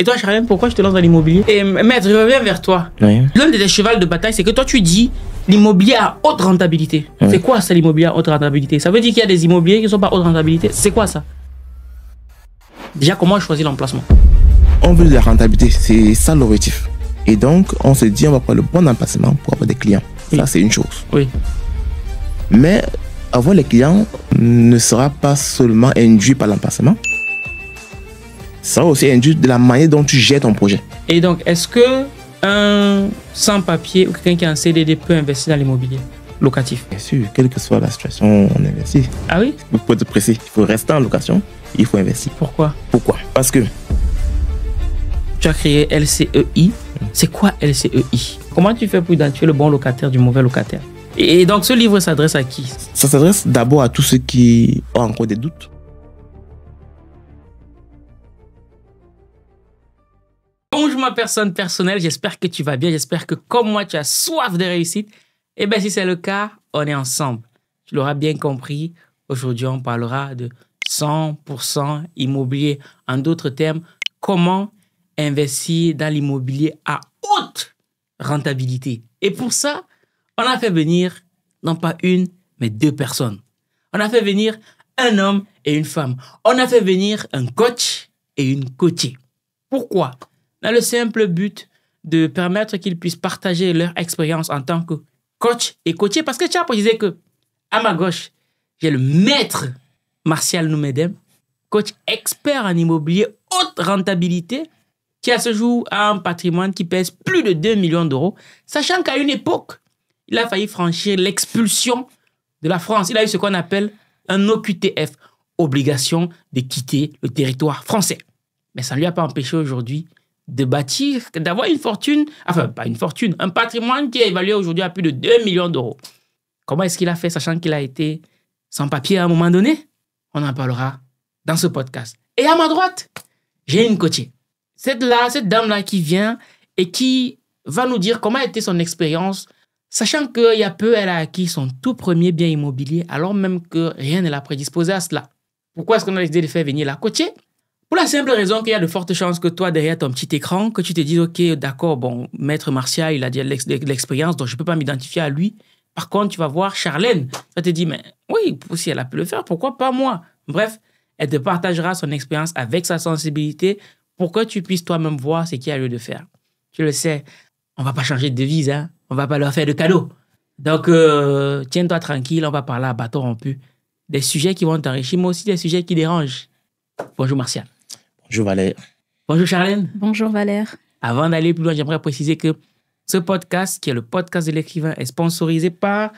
Et toi, Charlène, pourquoi je te lance dans l'immobilier. Et maître, je reviens vers toi. L'un des chevals de bataille, c'est que toi, tu dis l'immobilier à haute rentabilité. C'est quoi ça, l'immobilier à haute rentabilité Ça veut dire qu'il y a des immobiliers qui ne sont pas haute rentabilité. C'est quoi ça Déjà, comment choisir l'emplacement On veut de la rentabilité, c'est ça l'objectif. Et donc, on se dit, on va prendre le bon emplacement pour avoir des clients. Ça, c'est une chose. Oui. Mais avoir les clients ne sera pas seulement induit par l'emplacement ça aussi induire de la manière dont tu gères ton projet. Et donc, est-ce que un sans-papier ou quelqu'un qui est en CDD peut investir dans l'immobilier locatif Bien sûr, quelle que soit la situation, on investit. Ah oui Pour être précis, il faut rester en location, il faut investir. Pourquoi Pourquoi Parce que tu as créé LCEI. C'est quoi LCEI Comment tu fais pour identifier le bon locataire du mauvais locataire Et donc, ce livre s'adresse à qui Ça s'adresse d'abord à tous ceux qui ont encore des doutes Bonjour ma personne personnelle, j'espère que tu vas bien, j'espère que comme moi tu as soif de réussite. Et eh bien si c'est le cas, on est ensemble. Tu l'auras bien compris, aujourd'hui on parlera de 100% immobilier. En d'autres termes, comment investir dans l'immobilier à haute rentabilité. Et pour ça, on a fait venir non pas une, mais deux personnes. On a fait venir un homme et une femme. On a fait venir un coach et une coachée. Pourquoi dans le simple but de permettre qu'ils puissent partager leur expérience en tant que coach et coaché. Parce que as disait que, à ma gauche, j'ai le maître Martial Noumedem, coach expert en immobilier, haute rentabilité, qui à ce jour a un patrimoine qui pèse plus de 2 millions d'euros, sachant qu'à une époque, il a failli franchir l'expulsion de la France. Il a eu ce qu'on appelle un OQTF, obligation de quitter le territoire français. Mais ça ne lui a pas empêché aujourd'hui de bâtir, d'avoir une fortune, enfin pas une fortune, un patrimoine qui est évalué aujourd'hui à plus de 2 millions d'euros. Comment est-ce qu'il a fait, sachant qu'il a été sans papier à un moment donné On en parlera dans ce podcast. Et à ma droite, j'ai une coachée. Cette, là, cette dame-là qui vient et qui va nous dire comment a été son expérience, sachant qu'il y a peu, elle a acquis son tout premier bien immobilier, alors même que rien ne l'a prédisposé à cela. Pourquoi est-ce qu'on a décidé de faire venir la coachée pour la simple raison qu'il y a de fortes chances que toi, derrière ton petit écran, que tu te dises, OK, d'accord, bon, Maître Martial, il a déjà l'expérience, donc je ne peux pas m'identifier à lui. Par contre, tu vas voir Charlène. Tu te dit « mais oui, si elle a pu le faire, pourquoi pas moi Bref, elle te partagera son expérience avec sa sensibilité pour que tu puisses toi-même voir ce qu'il y a lieu de faire. Tu le sais, on va pas changer de devise, hein? on va pas leur faire de cadeaux. Donc, euh, tiens-toi tranquille, on va parler à bâton rompu. Des sujets qui vont t'enrichir, mais aussi des sujets qui dérangent. Bonjour Martial. Bonjour Valère. Bonjour Charlène. Bonjour Valère. Avant d'aller plus loin, j'aimerais préciser que ce podcast, qui est le podcast de l'écrivain, est sponsorisé par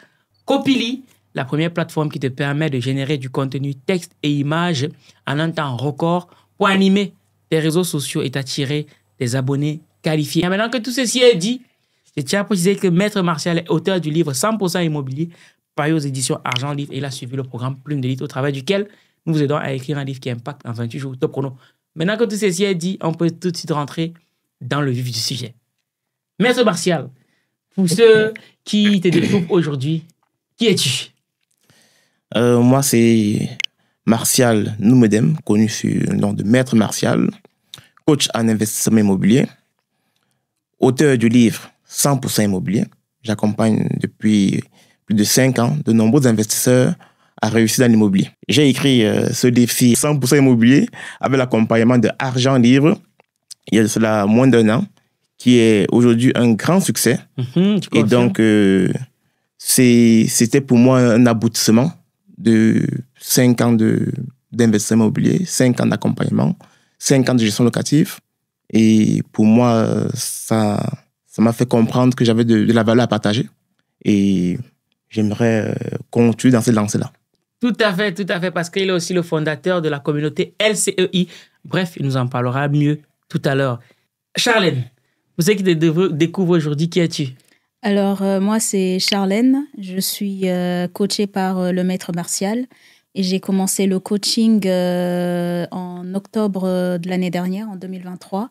Copili, la première plateforme qui te permet de générer du contenu texte et images en un temps record pour animer tes réseaux sociaux et t'attirer des abonnés qualifiés. maintenant que tout ceci est dit, je tiens à préciser que Maître Martial est auteur du livre 100% immobilier, paru aux éditions Argent Livre, et il a suivi le programme Plume d'élite, au travers duquel nous vous aidons à écrire un livre qui impacte en 28 jours. Maintenant que tout ceci est dit, on peut tout de suite rentrer dans le vif du sujet. Maître Martial, pour ceux qui te découvrent aujourd'hui, qui es-tu euh, Moi, c'est Martial Noumedem, connu sous le nom de Maître Martial, coach en investissement immobilier, auteur du livre 100% immobilier. J'accompagne depuis plus de 5 ans de nombreux investisseurs à réussir dans l'immobilier. J'ai écrit euh, ce défi 100% immobilier avec l'accompagnement de Argent Livre il y a cela moins d'un an, qui est aujourd'hui un grand succès. Mhm, Et donc, euh, c'était pour moi un aboutissement de 5 ans d'investissement immobilier, 5 ans d'accompagnement, 5 ans de gestion locative. Et pour moi, ça m'a fait comprendre que j'avais de, la valeur à partager. Et j'aimerais euh, continuer dans cette lancée-là. Tout à fait, tout à fait, parce qu'il est aussi le fondateur de la communauté LCEI. Bref, il nous en parlera mieux tout à l'heure. Charlène, vous êtes qui te découvre aujourd'hui, qui es-tu Alors, euh, moi, c'est Charlène. Je suis euh, coachée par euh, le maître martial et j'ai commencé le coaching en octobre de l'année dernière, en 2023.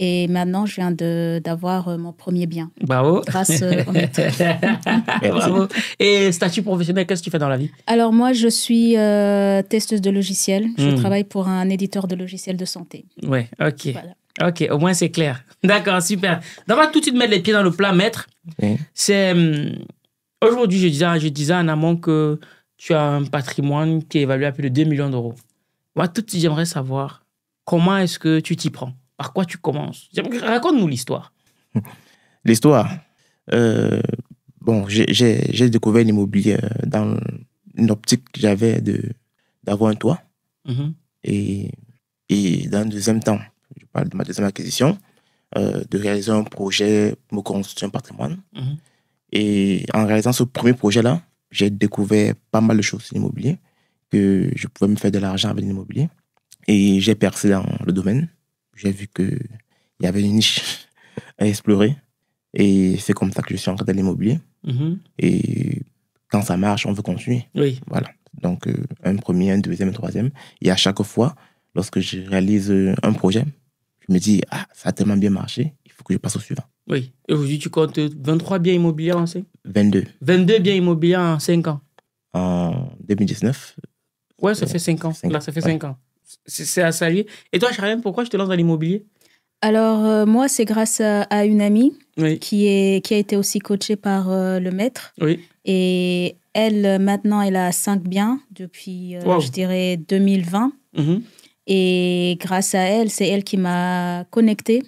Et maintenant, je viens d'avoir euh, mon premier bien. Bravo. Grâce euh, au Et bravo. Et statut professionnel, qu'est-ce que tu fais dans la vie Alors, moi, je suis euh, testeuse de logiciels. Je hmm. travaille pour un éditeur de logiciels de santé. Ouais, ok. Ok, au moins c'est clair. D'accord, super. On tout de suite mettre les pieds dans le plat, maître. C'est. Hum, aujourd'hui, je disais, je disais en amont que tu as un patrimoine qui est évalué à plus de 2 millions d'euros. Moi, tout de suite, j'aimerais savoir comment est-ce que tu t'y prends par quoi tu commences Raconte-nous l'histoire. L'histoire. Euh, bon, j'ai découvert l'immobilier euh, dans une optique que j'avais d'avoir un toit. Mm-hmm. et, dans le deuxième temps, je parle de ma deuxième acquisition, euh, de réaliser un projet pour me construire un patrimoine. Mm-hmm. Et en réalisant ce premier projet-là, j'ai découvert pas mal de choses sur l'immobilier, que je pouvais me faire de l'argent avec l'immobilier. Et j'ai percé dans le domaine j'ai vu qu'il y avait une niche à explorer. Et c'est comme ça que je suis entré dans l'immobilier. Mm-hmm. Et quand ça marche, on veut continuer. Oui. Voilà. Donc, euh, un premier, un deuxième, un troisième. Et à chaque fois, lorsque je réalise euh, un projet, je me dis, ah, ça a tellement bien marché, il faut que je passe au suivant. Oui. Et vous aujourd'hui, tu comptes 23 biens immobiliers en 22. 22 biens immobiliers en 5 ans. En 2019. Ouais, ça fait 5 ans. Là, ça fait 5 ans c'est à saluer. Et toi, Charlène, pourquoi je te lance dans l'immobilier alors, euh, moi, c'est grâce à, une amie qui, est, qui a été aussi coachée par euh, le maître. Oui. Et elle, euh, maintenant, elle a cinq biens depuis, je dirais, 2020. Mhm. Et grâce à elle, c'est elle qui m'a connectée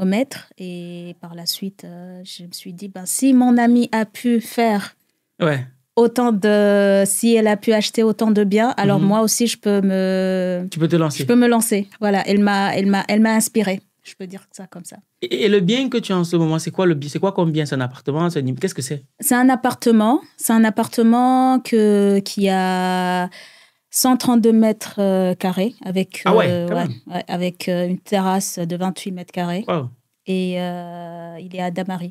au maître. Et par la suite, je me suis dit, ben, si mon ami a pu faire ouais autant de si elle a pu acheter autant de biens alors mhm. moi aussi je peux me tu peux te lancer je peux me lancer voilà elle m'a elle m'a elle m'a inspiré je peux dire ça comme ça et, le bien que tu as en ce moment c'est quoi le c'est quoi comme bien c'est un appartement qu'est-ce que c'est c'est un appartement c'est un appartement que qui a 132 mètres euh, carrés avec ah euh, avec euh, une terrasse de 28 mètres carrés et il est à Damari.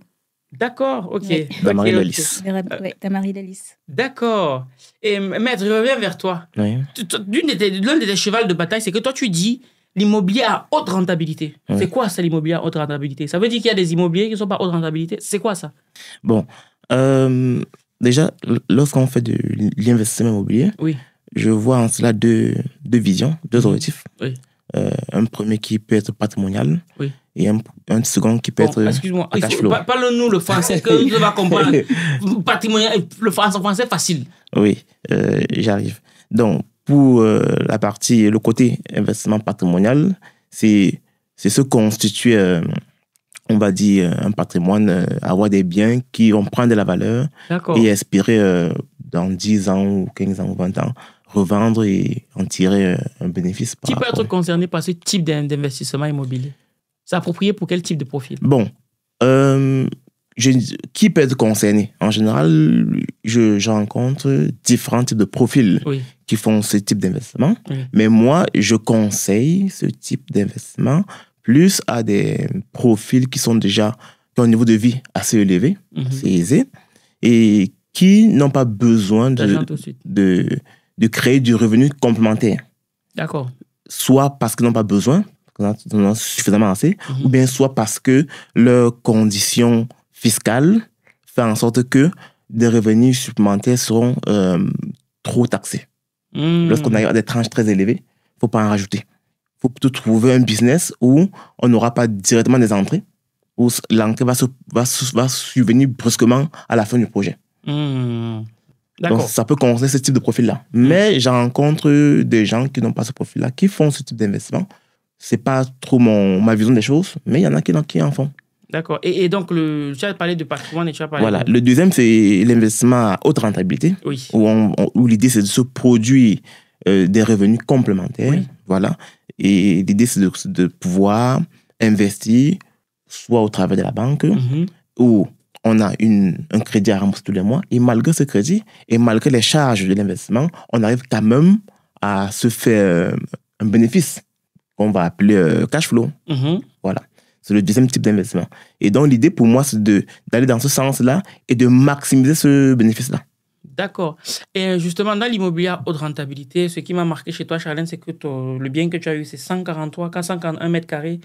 D'accord, ok. Euh, d'accord. Et maître, je reviens vers toi. Oui. L'un des chevals de bataille, c'est que toi, tu dis l'immobilier à haute rentabilité. C'est quoi ça, l'immobilier à haute rentabilité Ça veut dire qu'il y a des immobiliers qui ne sont pas haute rentabilité C'est quoi ça Bon, euh, déjà, lorsqu'on fait de l'investissement immobilier, oui. je vois en cela deux, visions, deux mhm. objectifs. Euh, un premier qui peut être patrimonial oui et un, second qui peut être. Excuse-moi, parle-nous le français, que nous va comprendre. le français, français facile. Oui, euh, j'arrive. Donc, pour euh, la partie, le côté investissement patrimonial, c'est se constituer, euh, on va dire, un patrimoine, avoir des biens qui vont prendre de la valeur et espérer dans 10 ans ou 15 ans ou 20 ans revendre et en tirer un bénéfice. Qui peut être concerné par ce type d'investissement immobilier c'est approprié pour quel type de profil Bon, euh, qui peut être concerné En général, je, rencontre différents types de profils qui font ce type d'investissement. Mais moi, je conseille ce type d'investissement plus à des profils qui sont déjà qui ont un niveau de vie assez élevé, mhm. assez aisé, et qui n'ont pas besoin de, de créer du revenu complémentaire. D'accord. Soit parce qu'ils n'ont pas besoin, suffisamment assez, mhm. ou bien soit parce que leurs conditions fiscales font en sorte que des revenus supplémentaires seront euh, trop taxés. Hmm. Lorsqu'on a des tranches très élevées, il ne faut pas en rajouter. Il faut plutôt trouver un business où on n'aura pas directement des entrées, où l'entrée va, va, va, subvenir brusquement à la fin du projet. Hmm. Donc, ça peut concerner ce type de profil-là. Mais hmm. j'en rencontre des gens qui n'ont pas ce profil-là, qui font ce type d'investissement, c'est pas trop mon, ma vision des choses, mais il y en a qui, qui en font. D'accord. Et, et, donc, le, tu as parlé de patrimoine et tu as parlé. Voilà. Le deuxième, c'est l'investissement à haute rentabilité. Où, où l'idée, c'est de se produire euh, des revenus complémentaires. Voilà. Et l'idée, c'est de, pouvoir investir soit au travers de la banque mhm. où on a une, un crédit à rembourser tous les mois. Et malgré ce crédit et malgré les charges de l'investissement, on arrive quand même à se faire euh, un bénéfice qu'on va appeler euh, cash flow. Mm-hmm. Voilà. C'est le deuxième type d'investissement. Et donc, l'idée pour moi, c'est d'aller dans ce sens-là et de maximiser ce bénéfice-là. D'accord. Et justement, dans l'immobilier à haute rentabilité, ce qui m'a marqué chez toi, Charlène, c'est que le bien que tu as eu, c'est 143, 141 mètres carrés.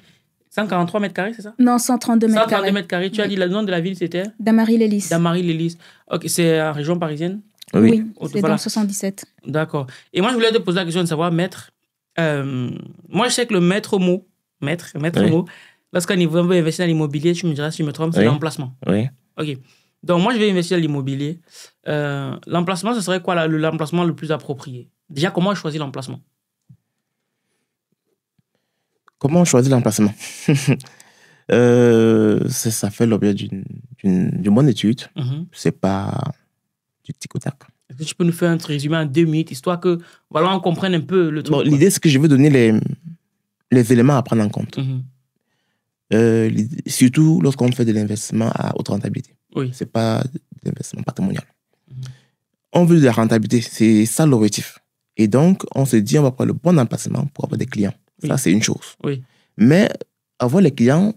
143 mètres carrés, c'est ça Non, 132 mètres carrés. 132 mètres carrés. Tu as dit le nom de la ville, c'était damary les damarie damary Ok, c'est en région parisienne Oui, oui c'est voilà. dans 77. D'accord. Et moi, je voulais te poser la question de savoir, maître, euh, moi, je sais que le maître mot, maître, maître mot, lorsqu'on veut investir dans l'immobilier, tu me diras si je me trompe, c'est l'emplacement. Oui. OK. Donc, moi, je vais investir dans l'immobilier. Euh, l'emplacement, ce serait quoi l'emplacement le plus approprié Déjà, comment choisir l'emplacement Comment on l'emplacement euh, ça, fait l'objet d'une bonne étude. Ce mhm. n'est C'est pas du tic tac tu peux nous faire un résumé en deux minutes, histoire que voilà, on comprenne un peu le truc L'idée, c'est que je veux donner les, les éléments à prendre en compte. Mhm. Euh, surtout lorsqu'on fait de l'investissement à haute rentabilité. Oui. Ce n'est pas de l'investissement patrimonial. Mhm. On veut de la rentabilité, c'est ça l'objectif. Et donc, on se dit, on va prendre le bon emplacement pour avoir des clients. Ça, c'est une chose. Oui. Mais avoir les clients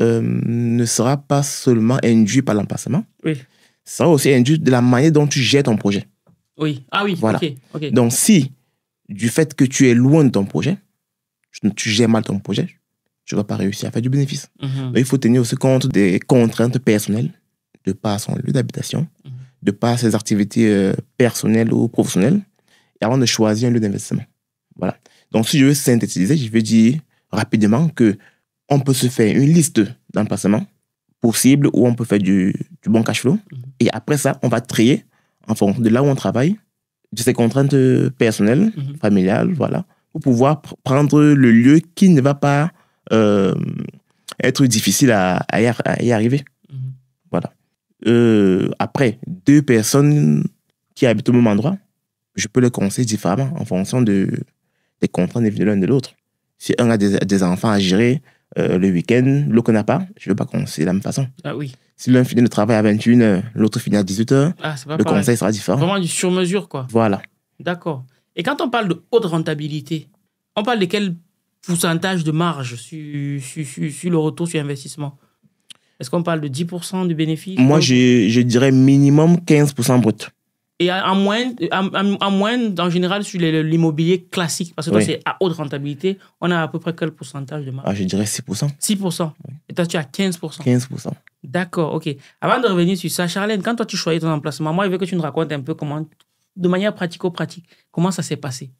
euh, ne sera pas seulement induit par l'emplacement. Oui ça va aussi induire de la manière dont tu gères ton projet. Oui. Ah oui, voilà. Donc, si du fait que tu es loin de ton projet, tu gères mal ton projet, tu ne vas pas réussir à faire du bénéfice. Mhm. il faut tenir aussi compte des contraintes personnelles de pas son lieu d'habitation, mhm. de par ses activités euh, personnelles ou professionnelles, et avant de choisir un lieu d'investissement. Voilà. Donc, si je veux synthétiser, je vais dire rapidement que on peut se faire une liste d'emplacements possible où on peut faire du, bon cash flow. Mhm. Et après ça, on va trier en fonction de là où on travaille, de ses contraintes euh, personnelles, mhm. familiales, voilà, pour pouvoir prendre le lieu qui ne va pas euh, être difficile à, y, arriver. Mhm. Voilà. Euh, après, deux personnes qui habitent au même endroit, je peux les conseiller différemment en fonction de, des contraintes de l'un de l'autre. Si un a des enfants à gérer, euh, le week-end, l'autre n'a pas, je ne veux pas commencer de la même façon. Ah oui. Si l'un finit le travail à 21h, l'autre finit à 18h, ah, le conseil sera différent. Vraiment du sur-mesure, quoi. Voilà. D'accord. Et quand on parle de haute rentabilité, on parle de quel pourcentage de marge sur, le retour sur investissement Est-ce qu'on parle de 10% du bénéfice Moi, je, je dirais minimum 15% brut et en moyenne, en, moyenne, général, sur l'immobilier classique, parce que toi, c'est à haute rentabilité, on a à peu près quel pourcentage de marge ah, Je dirais 6%. 6%. Et toi, tu as 15%. 15%. D'accord, ok. Avant de revenir sur ça, Charlène, quand toi, tu choisis ton emplacement, moi, je veux que tu nous racontes un peu comment, de manière pratico-pratique, comment ça s'est passé.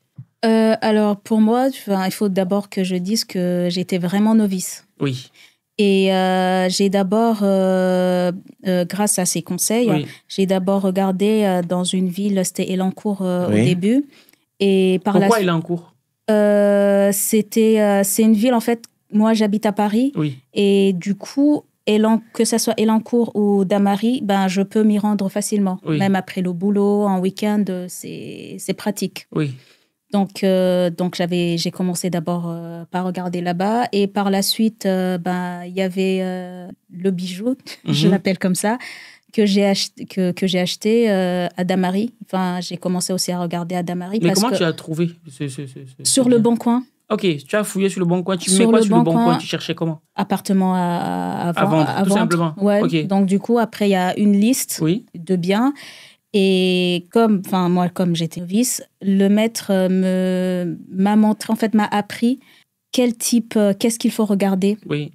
Euh, alors, pour moi, il faut d'abord que je dise que j'étais vraiment novice. Oui. Et euh, j'ai d'abord, euh, euh, grâce à ses conseils, j'ai d'abord regardé dans une ville, c'était Elancourt au début. Et par Pourquoi Elancourt C'était, c'est une ville en fait. Moi, j'habite à Paris. Et du coup, que ce soit Elancourt ou Damary, ben, je peux m'y rendre facilement. Même après le boulot, en week-end, c'est pratique. Oui. Donc, euh, donc j'avais, j'ai commencé d'abord euh, par regarder là-bas et par la suite, euh, ben, il y avait le bijou, je mhm. l'appelle comme ça, que j'ai acheté, que, que j'ai acheté à Damari. Enfin, j'ai commencé aussi à regarder à Damari. Mais comment tu as trouvé Sur le bon coin. Ok, tu as fouillé sur le bon coin, tu sur quoi sur le bon coin, Tu cherchais comment Appartement à, à, tout simplement. Donc du coup, après, il y a une liste de biens et comme, enfin moi, comme j'étais novice, le maître euh, me m'a montré, en fait, m'a appris quel type, euh, qu'est-ce qu'il faut regarder. Oui.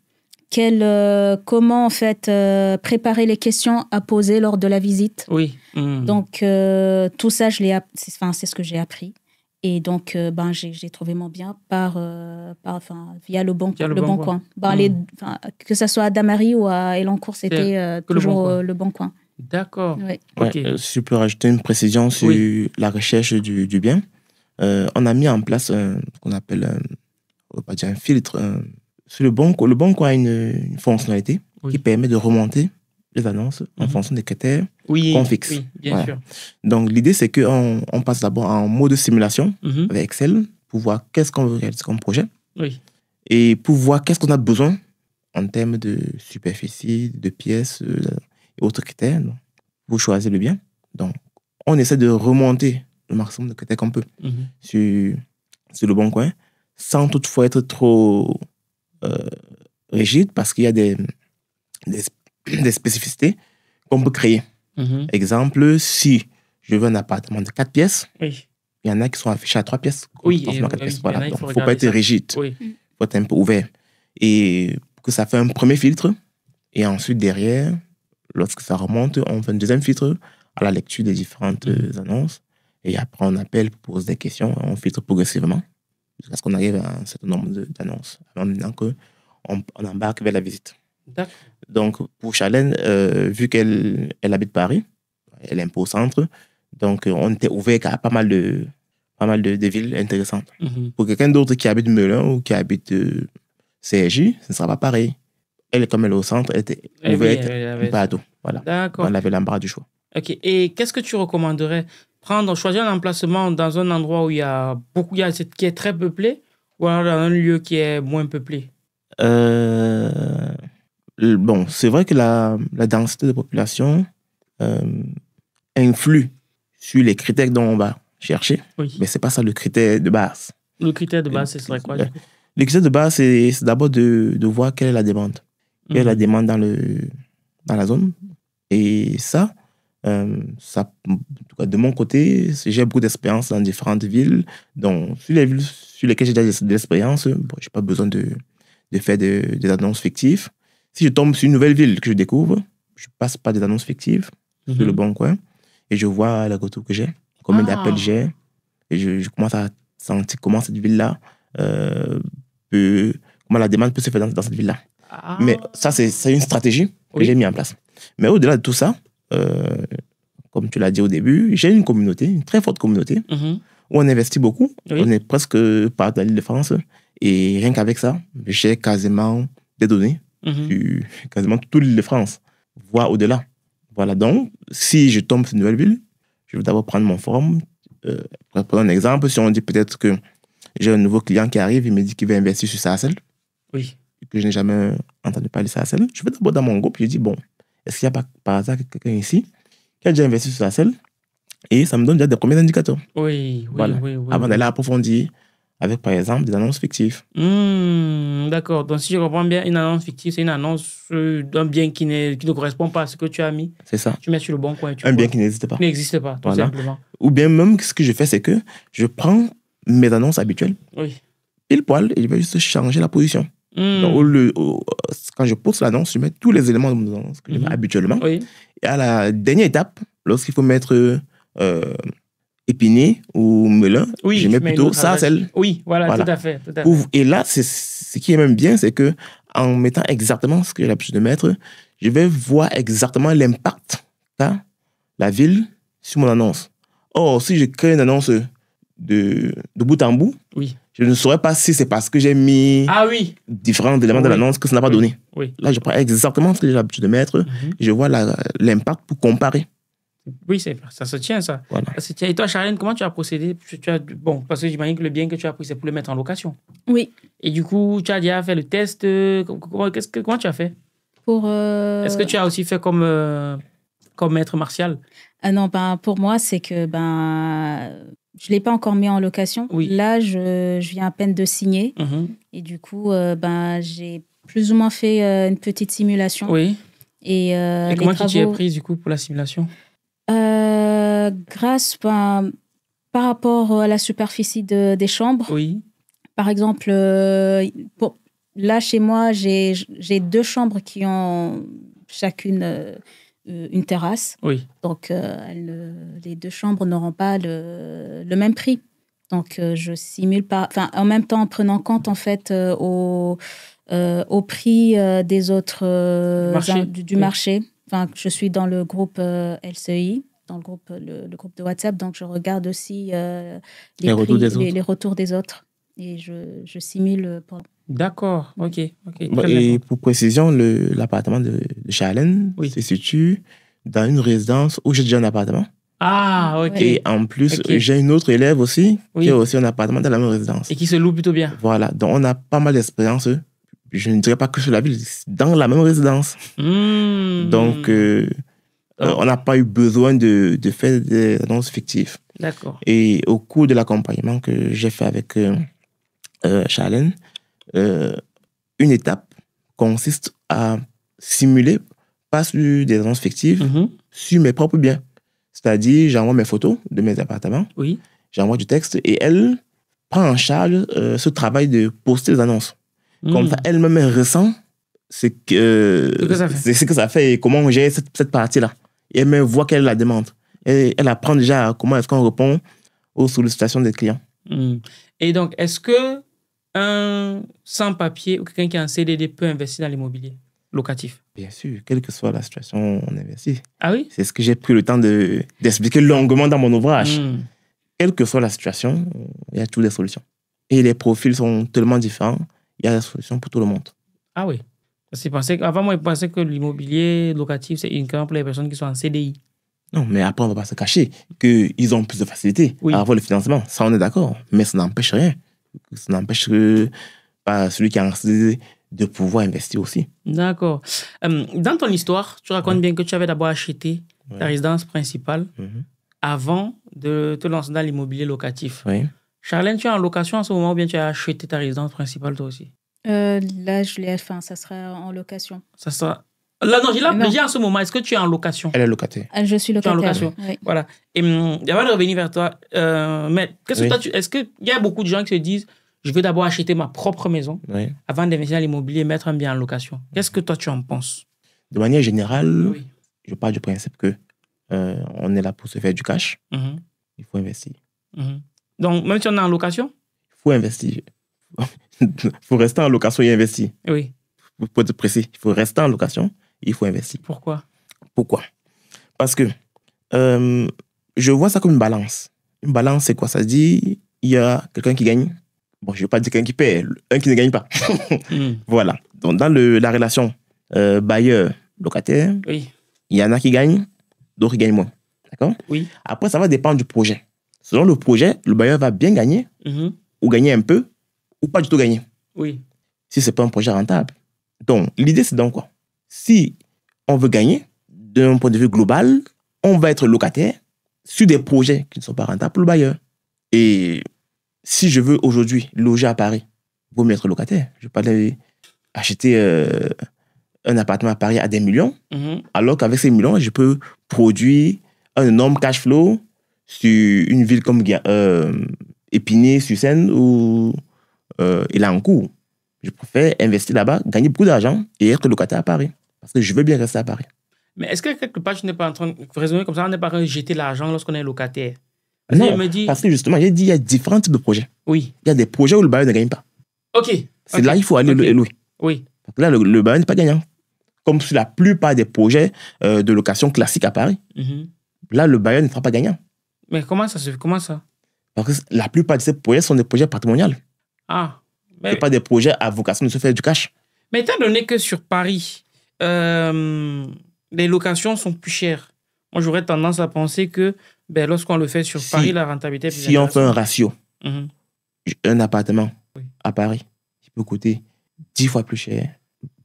Quel, euh, comment en fait préparer les questions à poser lors de la visite. Oui. Mmh. Donc tout ça, je l'ai, enfin c'est ce que j'ai appris. Et donc, ben, j'ai trouvé mon bien par, enfin, via le bon, le, bon, coin. que ce soit à Damary ou à Elancourt, c'était toujours Le bon coin. D'accord. Euh, si je peux rajouter une précision sur la recherche du, bien, euh, on a mis en place ce qu'on appelle un, on va dire un filtre. sur le banco, le a une, fonctionnalité qui permet de remonter les annonces en mhm. fonction des critères qu'on fixe. Oui, bien sûr. Donc l'idée, c'est qu'on on passe d'abord en mode simulation mhm. avec Excel pour voir qu'est-ce qu'on veut réaliser comme projet oui. et pour voir qu'est-ce qu'on a besoin en termes de superficie, de pièces, euh, autre autres critères, vous choisissez le bien. Donc, on essaie de remonter le maximum de critères qu'on peut mhm. sur, sur, le bon coin, sans toutefois être trop euh, rigide, parce qu'il y a des, des, spécificités qu'on peut créer. Mhm. Exemple, si je veux un appartement de 4 pièces, il y en a qui sont affichés à 3 pièces. Oui, il ne faut, pas être rigide. Il mm. faut être un peu ouvert. Et que ça fait un premier filtre. Et ensuite, derrière, Lorsque ça remonte, on fait un deuxième filtre à la lecture des différentes annonces. Et après, on appelle, pour poser des questions, on filtre progressivement jusqu'à ce qu'on arrive à un certain nombre d'annonces, avant on embarque vers la visite. Donc, pour Chalène, euh, vu qu'elle elle habite Paris, elle est un peu au centre, donc euh, on était ouvert à pas mal de, pas mal de, villes intéressantes. Mhm. Pour quelqu'un d'autre qui habite Melun ou qui habite euh, ce ne sera pas pareil elle, comme elle est au centre, elle, était, pouvait être elle Voilà. On avait l'embarras du choix. OK. Et qu'est-ce que tu recommanderais Prendre, choisir un emplacement dans un endroit où il y a beaucoup, il y a, qui est très peuplé ou alors dans un lieu qui est moins peuplé euh, Bon, c'est vrai que la, densité de population euh, influe sur les critères dont on va chercher. Mais ce n'est pas ça le critère de base. Le critère de base, c'est quoi Le critère de base, c'est d'abord de, de, voir quelle est la demande il y a la mhm. demande dans, le, dans la zone. Et ça, euh, ça, de mon côté, j'ai beaucoup d'expérience dans différentes villes. Donc, sur les villes sur lesquelles j'ai déjà de l'expérience, bon, je n'ai pas besoin de, de faire des annonces fictives. Si je tombe sur une nouvelle ville que je découvre, je passe pas des annonces fictives sur mhm. le bon coin et je vois la goutte que j'ai, combien ah. d'appels j'ai. Et je, commence à sentir comment cette ville-là euh, peut, comment la demande peut se faire dans cette ville-là. Ah. Mais ça, c'est une stratégie que j'ai mis en place. Mais au-delà de tout ça, euh, comme tu l'as dit au début, j'ai une communauté, une très forte communauté, mhm. où on investit beaucoup. On est presque partout dans l'île de France. Et rien qu'avec ça, j'ai quasiment des données mhm. quasiment toute l'île de France, voire au-delà. Voilà, donc, si je tombe sur une nouvelle ville, je vais d'abord prendre mon forum. Euh, pour prendre un exemple, si on dit peut-être que j'ai un nouveau client qui arrive, il me dit qu'il veut investir sur sa Oui que je n'ai jamais entendu parler de celle, je vais d'abord dans mon groupe, je dis, bon, est-ce qu'il n'y a pas par hasard quelqu'un ici qui a déjà investi sur celle Et ça me donne déjà des premiers indicateurs. Oui, oui, oui, Avant d'aller approfondir avec, par exemple, des annonces fictives. Hmm, d'accord. Donc, si je comprends bien, une annonce fictive, c'est une annonce euh, d'un bien qui, qui, ne correspond pas à ce que tu as mis. C'est ça. Tu mets sur le bon coin. Tu un bien qui n'existe pas. N'existe pas, tout simplement. Ou bien même, ce que je fais, c'est que je prends mes annonces habituelles. Oui. Pile poil, et je vais juste changer la position. Hmm. quand je pose l'annonce, je mets tous les éléments de mon annonce que hmm. habituellement. Et à la dernière étape, lorsqu'il faut mettre euh, ou melun, je mets plutôt ça celle Oui, voilà, Tout, à fait, Et là, ce qui est même bien, c'est que en mettant exactement ce que j'ai l'habitude de mettre, je vais voir exactement l'impact qu'a la ville sur mon annonce. Or, si je crée une annonce de, de bout en bout, oui. Je ne saurais pas si c'est parce que j'ai mis ah, oui. différents éléments de l'annonce que ça n'a pas donné. Oui. Là, je prends exactement ce que j'ai l'habitude de mettre. Mhm. Je vois l'impact pour comparer. Oui, ça se tient, ça. Et toi, Charlène, comment tu as procédé Bon, parce que j'imagine que le bien que tu as pris, c'est pour le mettre en location. Oui. Et du coup, tu as déjà fait le test. Euh, comment, que, comment tu as fait Pour. Euh, Est-ce que tu as aussi fait comme, euh, comme maître martial ah Non, ben, pour moi, c'est que ben, je ne l'ai pas encore mis en location. Là, je, je, viens à peine de signer. Mhm. Et du coup, euh, ben, j'ai plus ou moins fait euh, une petite simulation. Oui. Et, euh, comment tu t'y es prise du coup pour la simulation euh, Grâce ben, par rapport à la superficie de, des chambres. Oui. Par exemple, pour, là chez moi, j'ai deux chambres qui ont chacune euh, une terrasse. Oui. Donc, euh, euh, les deux chambres n'auront pas le, même prix. Donc, je simule pas. Enfin, en même temps, en prenant compte, en fait, au, prix des autres. du, marché. Enfin, je suis dans le groupe LCI dans le groupe, le, groupe de WhatsApp. Donc, je regarde aussi les, retours des autres. Et je, je simule D'accord, ok. et pour précision, l'appartement de, de se situe dans une résidence où j'ai déjà un appartement. Ah, ok. Et en plus, j'ai une autre élève aussi qui a aussi un appartement dans la même résidence. Et qui se loue plutôt bien. Voilà, donc on a pas mal d'expérience. Je ne dirais pas que sur la ville, dans la même résidence. Hmm. Euh, euh, donc, on n'a pas eu besoin de, de, faire des annonces fictives. D'accord. Et au cours de l'accompagnement que j'ai fait avec euh, euh euh, une étape consiste à simuler, pas sur des annonces fictives, mhm. sur mes propres biens. C'est-à-dire, j'envoie mes photos de mes appartements, oui. j'envoie du texte et elle prend en charge euh, ce travail de poster les annonces. Comme mhm. ça, elle-même ressent ce que, euh, c'est ça fait. ce que ça fait et comment on gère cette, cette partie-là. Et elle me voit qu'elle la demande. Et elle apprend déjà comment est-ce qu'on répond aux sollicitations des clients. Mhm. Et donc, est-ce que un sans-papier ou quelqu'un qui est en CDD peut investir dans l'immobilier locatif Bien sûr, quelle que soit la situation, on investit. Ah oui C'est ce que j'ai pris le temps d'expliquer longuement dans mon ouvrage. Hmm. Quelle que soit la situation, il y a toutes les solutions. Et les profils sont tellement différents, il y a des solutions pour tout le monde. Ah oui pensé, Avant, moi, je pensais que l'immobilier locatif, c'est uniquement pour les personnes qui sont en CDI. Non, mais après, on ne va pas se cacher qu'ils ont plus de facilité à avoir le financement. Ça, on est d'accord. Mais ça n'empêche rien ça n'empêche pas bah, celui qui a investi de pouvoir investir aussi. D'accord. Hum, dans ton histoire, tu racontes bien que tu avais d'abord acheté ta résidence principale mhm. avant de te lancer dans l'immobilier locatif. Oui. Charlène, tu es en location en ce moment ou bien tu as acheté ta résidence principale toi aussi euh, Là, je l'ai enfin, ça sera en location. Ça sera non, là, non. en ce moment, est-ce que tu es en location Elle est locataire. Ah, je suis locataire. Tu es en location. Voilà. Et avant hum, de revenir vers toi, euh, mais qu'est-ce que toi, est-ce qu'il y a beaucoup de gens qui se disent je veux d'abord acheter ma propre maison avant d'investir dans l'immobilier et mettre un bien en location Qu'est-ce que toi, tu en penses De manière générale, je parle du principe que euh, on est là pour se faire du cash. Mm-hmm. Il faut investir. Mm-hmm. Donc, même si on est en location Il faut investir. Il faut rester en location et investir. Oui. Pour être précis, il faut rester en location il faut investir. Pourquoi Pourquoi Parce que euh, je vois ça comme une balance. Une balance, c'est quoi Ça dit, il y a quelqu'un qui gagne. Bon, je ne vais pas dire quelqu'un qui paie, un qui ne gagne pas. Hmm. Voilà. Donc, dans la relation euh, bailleur-locataire, il y en a qui gagnent, d'autres qui gagnent moins. D'accord Oui. Après, ça va dépendre du projet. Selon le projet, le bailleur va bien gagner, mm-hmm. ou gagner un peu, ou pas du tout gagner. Oui. Si ce n'est pas un projet rentable. Donc, l'idée, c'est donc quoi si on veut gagner, d'un point de vue global, on va être locataire sur des projets qui ne sont pas rentables pour le bailleur. Et si je veux aujourd'hui loger à Paris, vous mieux locataire. Je ne vais pas aller acheter euh, un appartement à Paris à des millions, mhm. alors qu'avec ces millions, je peux produire un énorme cash flow sur une ville comme Épinay, sur Seine ou euh, euh Je préfère investir là-bas, gagner beaucoup d'argent et être locataire à Paris. Parce que je veux bien rester à Paris. Mais est-ce que quelque part, tu n'es pas en train de raisonner comme ça, on n'est pas en train de jeter l'argent lorsqu'on est locataire parce Non, que dit... parce que justement, j'ai dit il y a différents types de projets. Oui. Il y a des projets où le bailleur ne gagne pas. OK. C'est là qu'il faut aller le louer. Oui. là, le, bailleur n'est pas gagnant. Comme sur la plupart des projets euh, de location classique à Paris, mhm. là, le bailleur ne sera pas gagnant. Mais comment ça se fait Comment ça Parce que la plupart de ces projets sont des projets patrimoniaux. Ah. Mais... Ce pas des projets à vocation de se faire du cash. Mais étant donné que sur Paris, euh, les locations sont plus chères. Moi, j'aurais tendance à penser que ben, lorsqu'on le fait sur Paris, la rentabilité est plus Si on fait un ratio, mhm. un appartement à Paris, qui peut coûter 10 fois plus cher,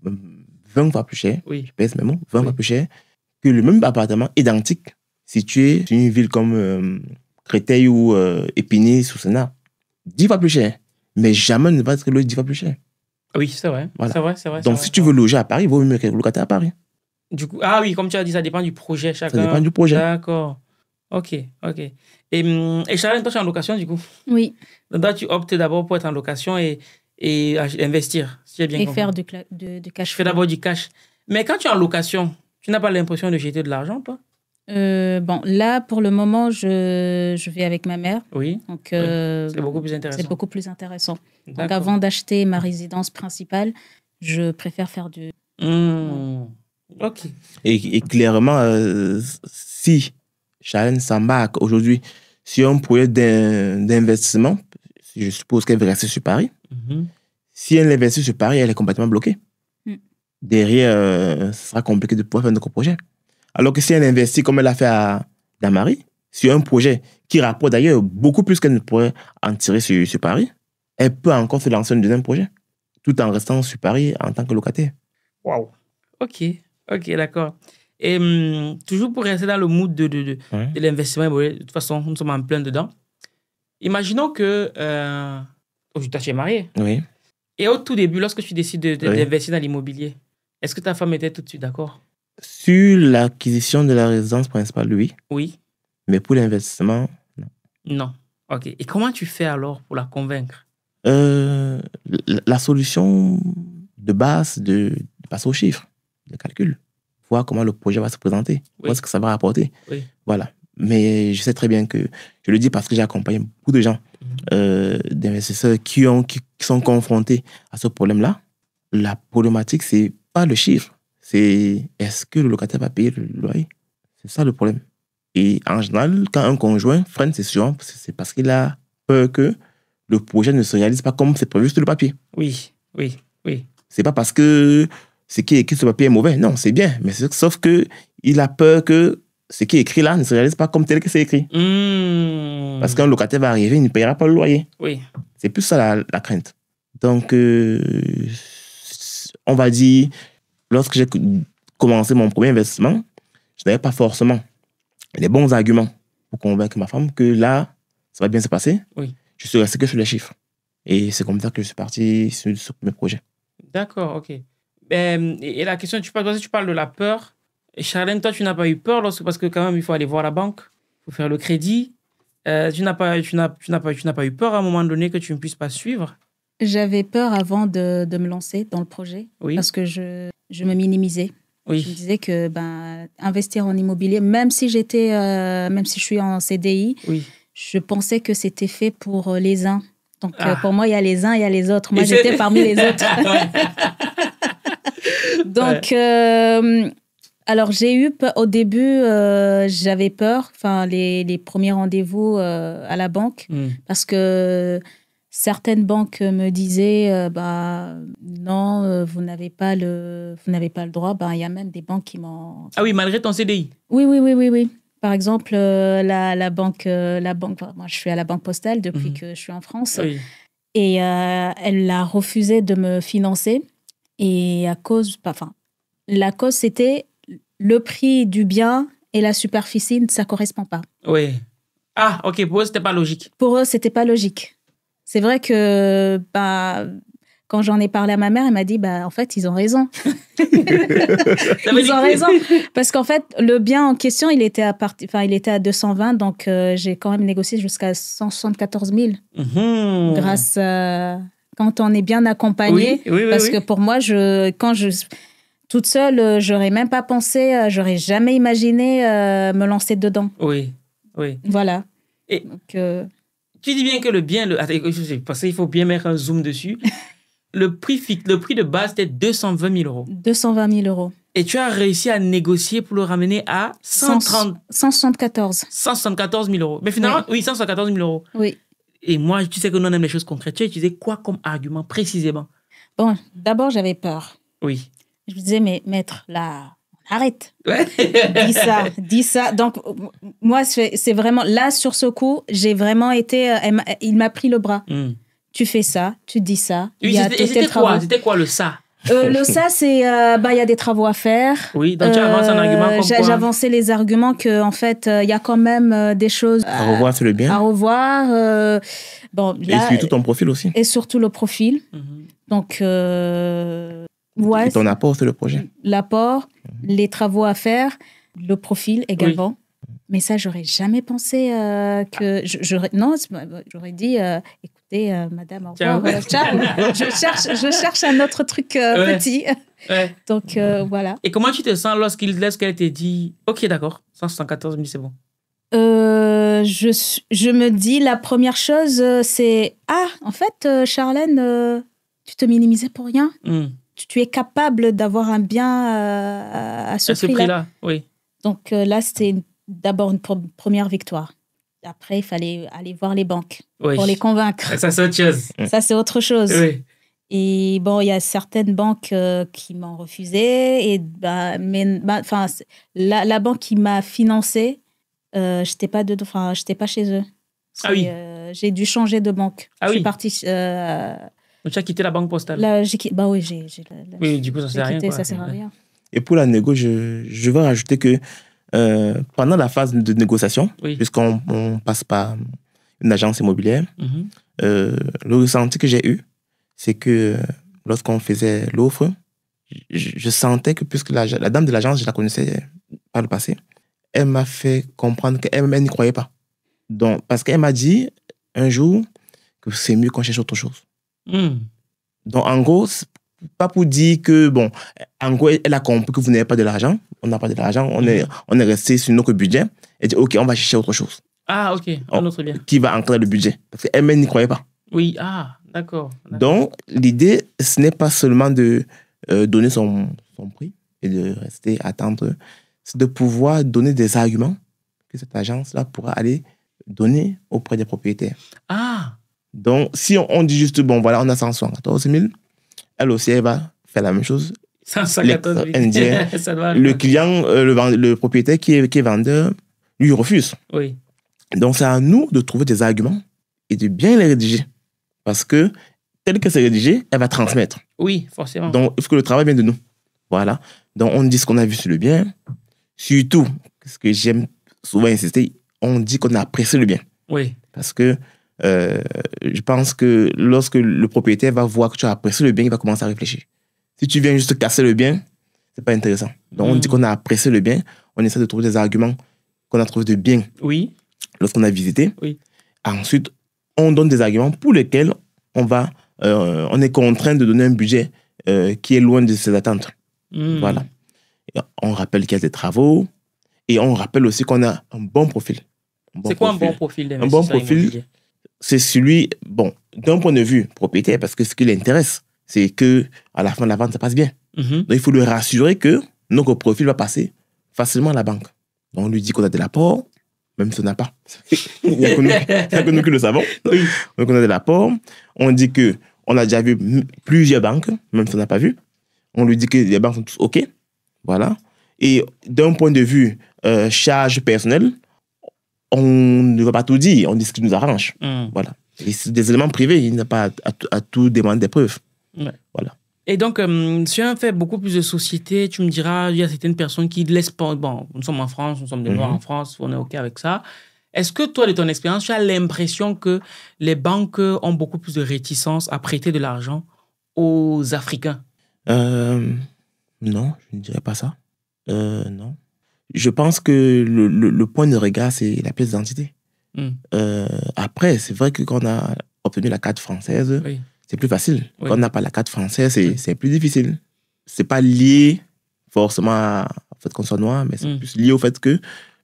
20 fois plus cher, oui. je pèse mes mots, 20 fois plus cher, que le même appartement identique situé dans une ville comme euh, Créteil ou euh, Épinay, sous 10 fois plus cher. Mais jamais ne va être 10 fois plus cher. Ah oui, c'est vrai. C'est vrai, c'est vrai. Donc, si tu veux loger à Paris, il vaut mieux que locataire à Paris. Du coup, ah oui, comme tu as dit, ça dépend du projet chacun. Ça dépend du projet. D'accord. Ok, ok. Et, hum, et toi, tu es en location, du coup Oui. Donc, tu optes d'abord pour être en location et, et investir, si j'ai bien compris. Et faire du, de, cash. Faire fais d'abord du cash. Mais quand tu es en location, tu n'as pas l'impression de jeter de l'argent, toi euh, bon, là, pour le moment, je, je vais avec ma mère. Oui. Donc, euh, c'est beaucoup plus intéressant. C'est beaucoup plus intéressant. Donc, avant d'acheter ma résidence principale, je préfère faire du. Hmm. Ok. Et, clairement, euh, si Sharon s'embarque aujourd'hui sur un projet d'investissement, je suppose qu'elle veut rester sur Paris. Mhm. Si elle investit sur Paris, elle est complètement bloquée. Hmm. Derrière, ce sera compliqué de pouvoir faire autre projet. Alors que si elle investit comme elle a fait à Damari, sur un projet qui rapporte d'ailleurs beaucoup plus qu'elle ne pourrait en tirer sur, Paris, elle peut encore se lancer un deuxième projet, tout en restant sur Paris en tant que locataire. Waouh! Ok, ok, d'accord. Et hum, toujours pour rester dans le mood de, de, de, de l'investissement de toute façon, nous sommes en plein dedans. Imaginons que euh, oh, tu es marié. Oui. Et au tout début, lorsque tu décides d'investir dans l'immobilier, est-ce que ta femme était tout de suite d'accord sur l'acquisition de la résidence principale, oui. Oui. Mais pour l'investissement, non. Non. OK. Et comment tu fais alors pour la convaincre euh, La solution de base, de, passer aux chiffres, de calcul. Voir comment le projet va se présenter, voir ce que ça va rapporter. Oui. Voilà. Mais je sais très bien que, je le dis parce que j'ai accompagné beaucoup de gens, mhm. euh, d'investisseurs qui, qui sont confrontés à ce problème-là. La problématique, c'est pas le chiffre, c'est est-ce que le locataire va payer le loyer C'est ça le problème. Et en général, quand un conjoint freine ses souvent c'est parce qu'il a peur que le projet ne se réalise pas comme c'est prévu sur le papier. Oui, oui, oui. C'est pas parce que ce qui est écrit sur le papier est mauvais. Non, c'est bien. Mais sauf que il a peur que ce qui est écrit là ne se réalise pas comme tel que c'est écrit. Hmm. Parce qu'un locataire va arriver, il ne payera pas le loyer. Oui. C'est plus ça la, crainte. Donc, euh, on va dire, lorsque j'ai commencé mon premier investissement, je n'avais pas forcément les bons arguments pour convaincre ma femme que là, ça va bien se passer. Oui. Je suis resté que sur les chiffres. Et c'est comme ça que je suis parti sur, mes projets. D'accord, ok. Ben, et, la question, tu parles, tu parles de la peur. Et Charlène, toi, tu n'as pas eu peur lorsque, parce que quand même, il faut aller voir la banque, il faut faire le crédit. Euh, tu n'as pas, tu n'as, tu n'as pas, tu n'as pas eu peur à un moment donné que tu ne puisses pas suivre. J'avais peur avant de, de, me lancer dans le projet oui. parce que je, je me minimisais. Je me disais que ben, investir en immobilier, même si j'étais, euh, même si je suis en CDI, oui. je pensais que c'était fait pour euh, les uns. Donc euh, ah. pour moi, il y a les uns, il y a les autres. Moi, j'étais parmi les autres. Donc, alors j'ai eu au début, j'avais peur. Enfin, les, les premiers rendez-vous à la banque, hmm. parce que certaines banques me disaient euh, bah non euh, vous n'avez pas le vous n'avez pas le droit ben, il y a même des banques qui m'ont ah oui malgré ton CDI oui oui oui oui oui par exemple euh, la, banque la banque moi je suis à la banque postale depuis mhm. que je suis en France et elle a refusé de me financer et à cause bah, enfin la cause c'était le prix du bien et la superficie ça correspond pas oui ah ok pour eux c'était pas logique pour eux c'était pas logique c'est vrai que bah, quand j'en ai parlé à ma mère, elle m'a dit bah en fait ils ont raison. ils ont raison parce qu'en fait le bien en question il était à enfin il était à 220 donc euh, j'ai quand même négocié jusqu'à 174 000 mhm. grâce à... Euh, quand on est bien accompagné parce que pour moi je quand je toute seule euh, j'aurais même pas pensé j'aurais jamais imaginé me lancer dedans. Oui oui. Voilà. Et, donc, tu dis bien que le bien, le, parce qu'il faut bien mettre un zoom dessus. le prix fixe, le prix de base, était 220 000 euros. 220 000 euros. Et tu as réussi à négocier pour le ramener à 130... 174. 174 000 euros. Mais finalement, oui, oui 174 000 euros. Oui. Et moi, tu sais que nous, on aime les choses concrètes. Tu as utilisé quoi comme argument précisément Bon, d'abord, j'avais peur. Oui. Je me disais, mais mettre la arrête. dis ça, dis ça. Donc, moi, c'est vraiment, là, sur ce coup, j'ai vraiment été, euh, il m'a pris le bras. Hmm. Tu fais ça, tu dis ça. Et c'était quoi, quoi le ça euh, le ça, c'est euh, bah il y a des travaux à faire. Oui, donc tu avances un argument. J'avançais les arguments que en fait il y a quand même des choses à, revoir c'est le bien. À revoir. bon. Là, et surtout ton profil aussi. Et surtout le profil. Mhm. Donc ton apport sur le projet. L'apport, mhm. les travaux à faire, le profil également. Mais ça, j'aurais jamais pensé euh, que. Ah. Je, non, bah, j'aurais dit, euh, écoutez, euh, madame, au revoir. je, cherche, je cherche un autre truc petit. Donc, voilà. Et comment tu te sens lorsqu'il laisse qu'elle te dit, OK, d'accord, 174 000, c'est bon je, je me dis, la première chose, c'est Ah, en fait, Charlène, tu te minimisais pour rien. Hmm tu es capable d'avoir un bien euh, à, ce prix-là. oui. Donc euh, là, c'était d'abord une première victoire. Après, il fallait aller voir les banques pour les convaincre. Ça, c'est autre chose. Ça, c'est autre chose. Et bon, il y a certaines banques euh, qui m'ont refusé. Et, bah, mais, bah, enfin, la, la, banque qui m'a financé, je n'étais pas, pas chez eux. Ah j'ai dû changer de banque. Ah je suis partie tu as quitté la banque postale Bah oui, j'ai. Oui, du coup, ça sert à rien. Ça sert à rien. Et pour la négo, je, veux rajouter que euh, pendant la phase de négociation, puisqu'on passe par une agence immobilière, mhm. euh, le ressenti que j'ai eu, c'est que euh, lorsqu'on faisait l'offre, je, sentais que puisque la, dame de l'agence, je la connaissais par le passé, elle m'a fait comprendre qu'elle elle, n'y croyait pas. Donc, parce qu'elle m'a dit un jour que c'est mieux qu'on cherche autre chose. Hmm. Donc, en gros, pas pour dire que, bon, en gros, elle a compris que vous n'avez pas de l'argent. On n'a pas de l'argent. On, est, hmm. on est resté sur notre budget. Elle dit, OK, on va chercher autre chose. Ah, OK. Un oh, autre bien. Qui va ancrer le budget. Parce qu'elle-même n'y croyait pas. Oui, ah, d'accord. Donc, l'idée, ce n'est pas seulement de euh, donner son, son prix et de rester attendre. C'est de pouvoir donner des arguments que cette agence-là pourra aller donner auprès des propriétaires. Ah, donc, si on, dit juste, bon, voilà, on a 174 000, elle aussi, elle va faire la même chose. 114 000. le client, euh, le, propriétaire qui est, vendeur, lui refuse. Oui. Donc, c'est à nous de trouver des arguments et de bien les rédiger. Parce que, tel que c'est rédigé, elle va transmettre. Oui, forcément. Donc, parce que le travail vient de nous. Voilà. Donc, on dit ce qu'on a vu sur le bien. Surtout, ce que j'aime souvent insister, on dit qu'on a apprécié le bien. Oui. Parce que euh, je pense que lorsque le propriétaire va voir que tu as apprécié le bien, il va commencer à réfléchir. Si tu viens juste casser le bien, c'est pas intéressant. Donc, on dit mm. qu'on a apprécié le bien, on essaie de trouver des arguments qu'on a trouvé de bien oui. lorsqu'on a visité. Oui. Ensuite, on donne des arguments pour lesquels on, va, euh, on est contraint de donner un budget euh, qui est loin de ses attentes. Mm. Voilà. on rappelle qu'il y a des travaux et on rappelle aussi qu'on a un bon profil. c'est quoi un bon profil Un bon profil, c'est celui, bon, d'un point de vue propriétaire, parce que ce qui l'intéresse, c'est que à la fin de la vente, ça passe bien. Mhm. Donc, il faut le rassurer que notre profil va passer facilement à la banque. on lui dit qu'on a de l'apport, même si on n'a pas. il a, que nous le savons. Donc, on a de l'apport. On dit que on a déjà vu plusieurs banques, même si on n'a pas vu. On lui dit que les banques sont toutes OK. Voilà. Et d'un point de vue euh, charge personnelle, on ne va pas tout dire, on dit ce qui nous arrange. Mm. Voilà. Et c'est des éléments privés, il n'a pas à, tout demander des preuves. Voilà. Et donc, euh, si on fait beaucoup plus de sociétés, tu me diras, il y a certaines personnes qui laissent pas. Bon, nous sommes en France, nous sommes des Noirs mhm. en France, on est OK avec ça. Est-ce que toi, de ton expérience, tu as l'impression que les banques ont beaucoup plus de réticence à prêter de l'argent aux Africains euh, Non, je ne dirais pas ça. Euh, non je pense que le, le, point de regard, c'est la pièce d'identité. Hmm. Euh, après, c'est vrai que quand on a obtenu la carte française, c'est plus facile. Quand on n'a pas la carte française, c'est plus difficile. C'est pas lié forcément au fait qu'on soit noir, mais c'est hmm. plus lié au fait que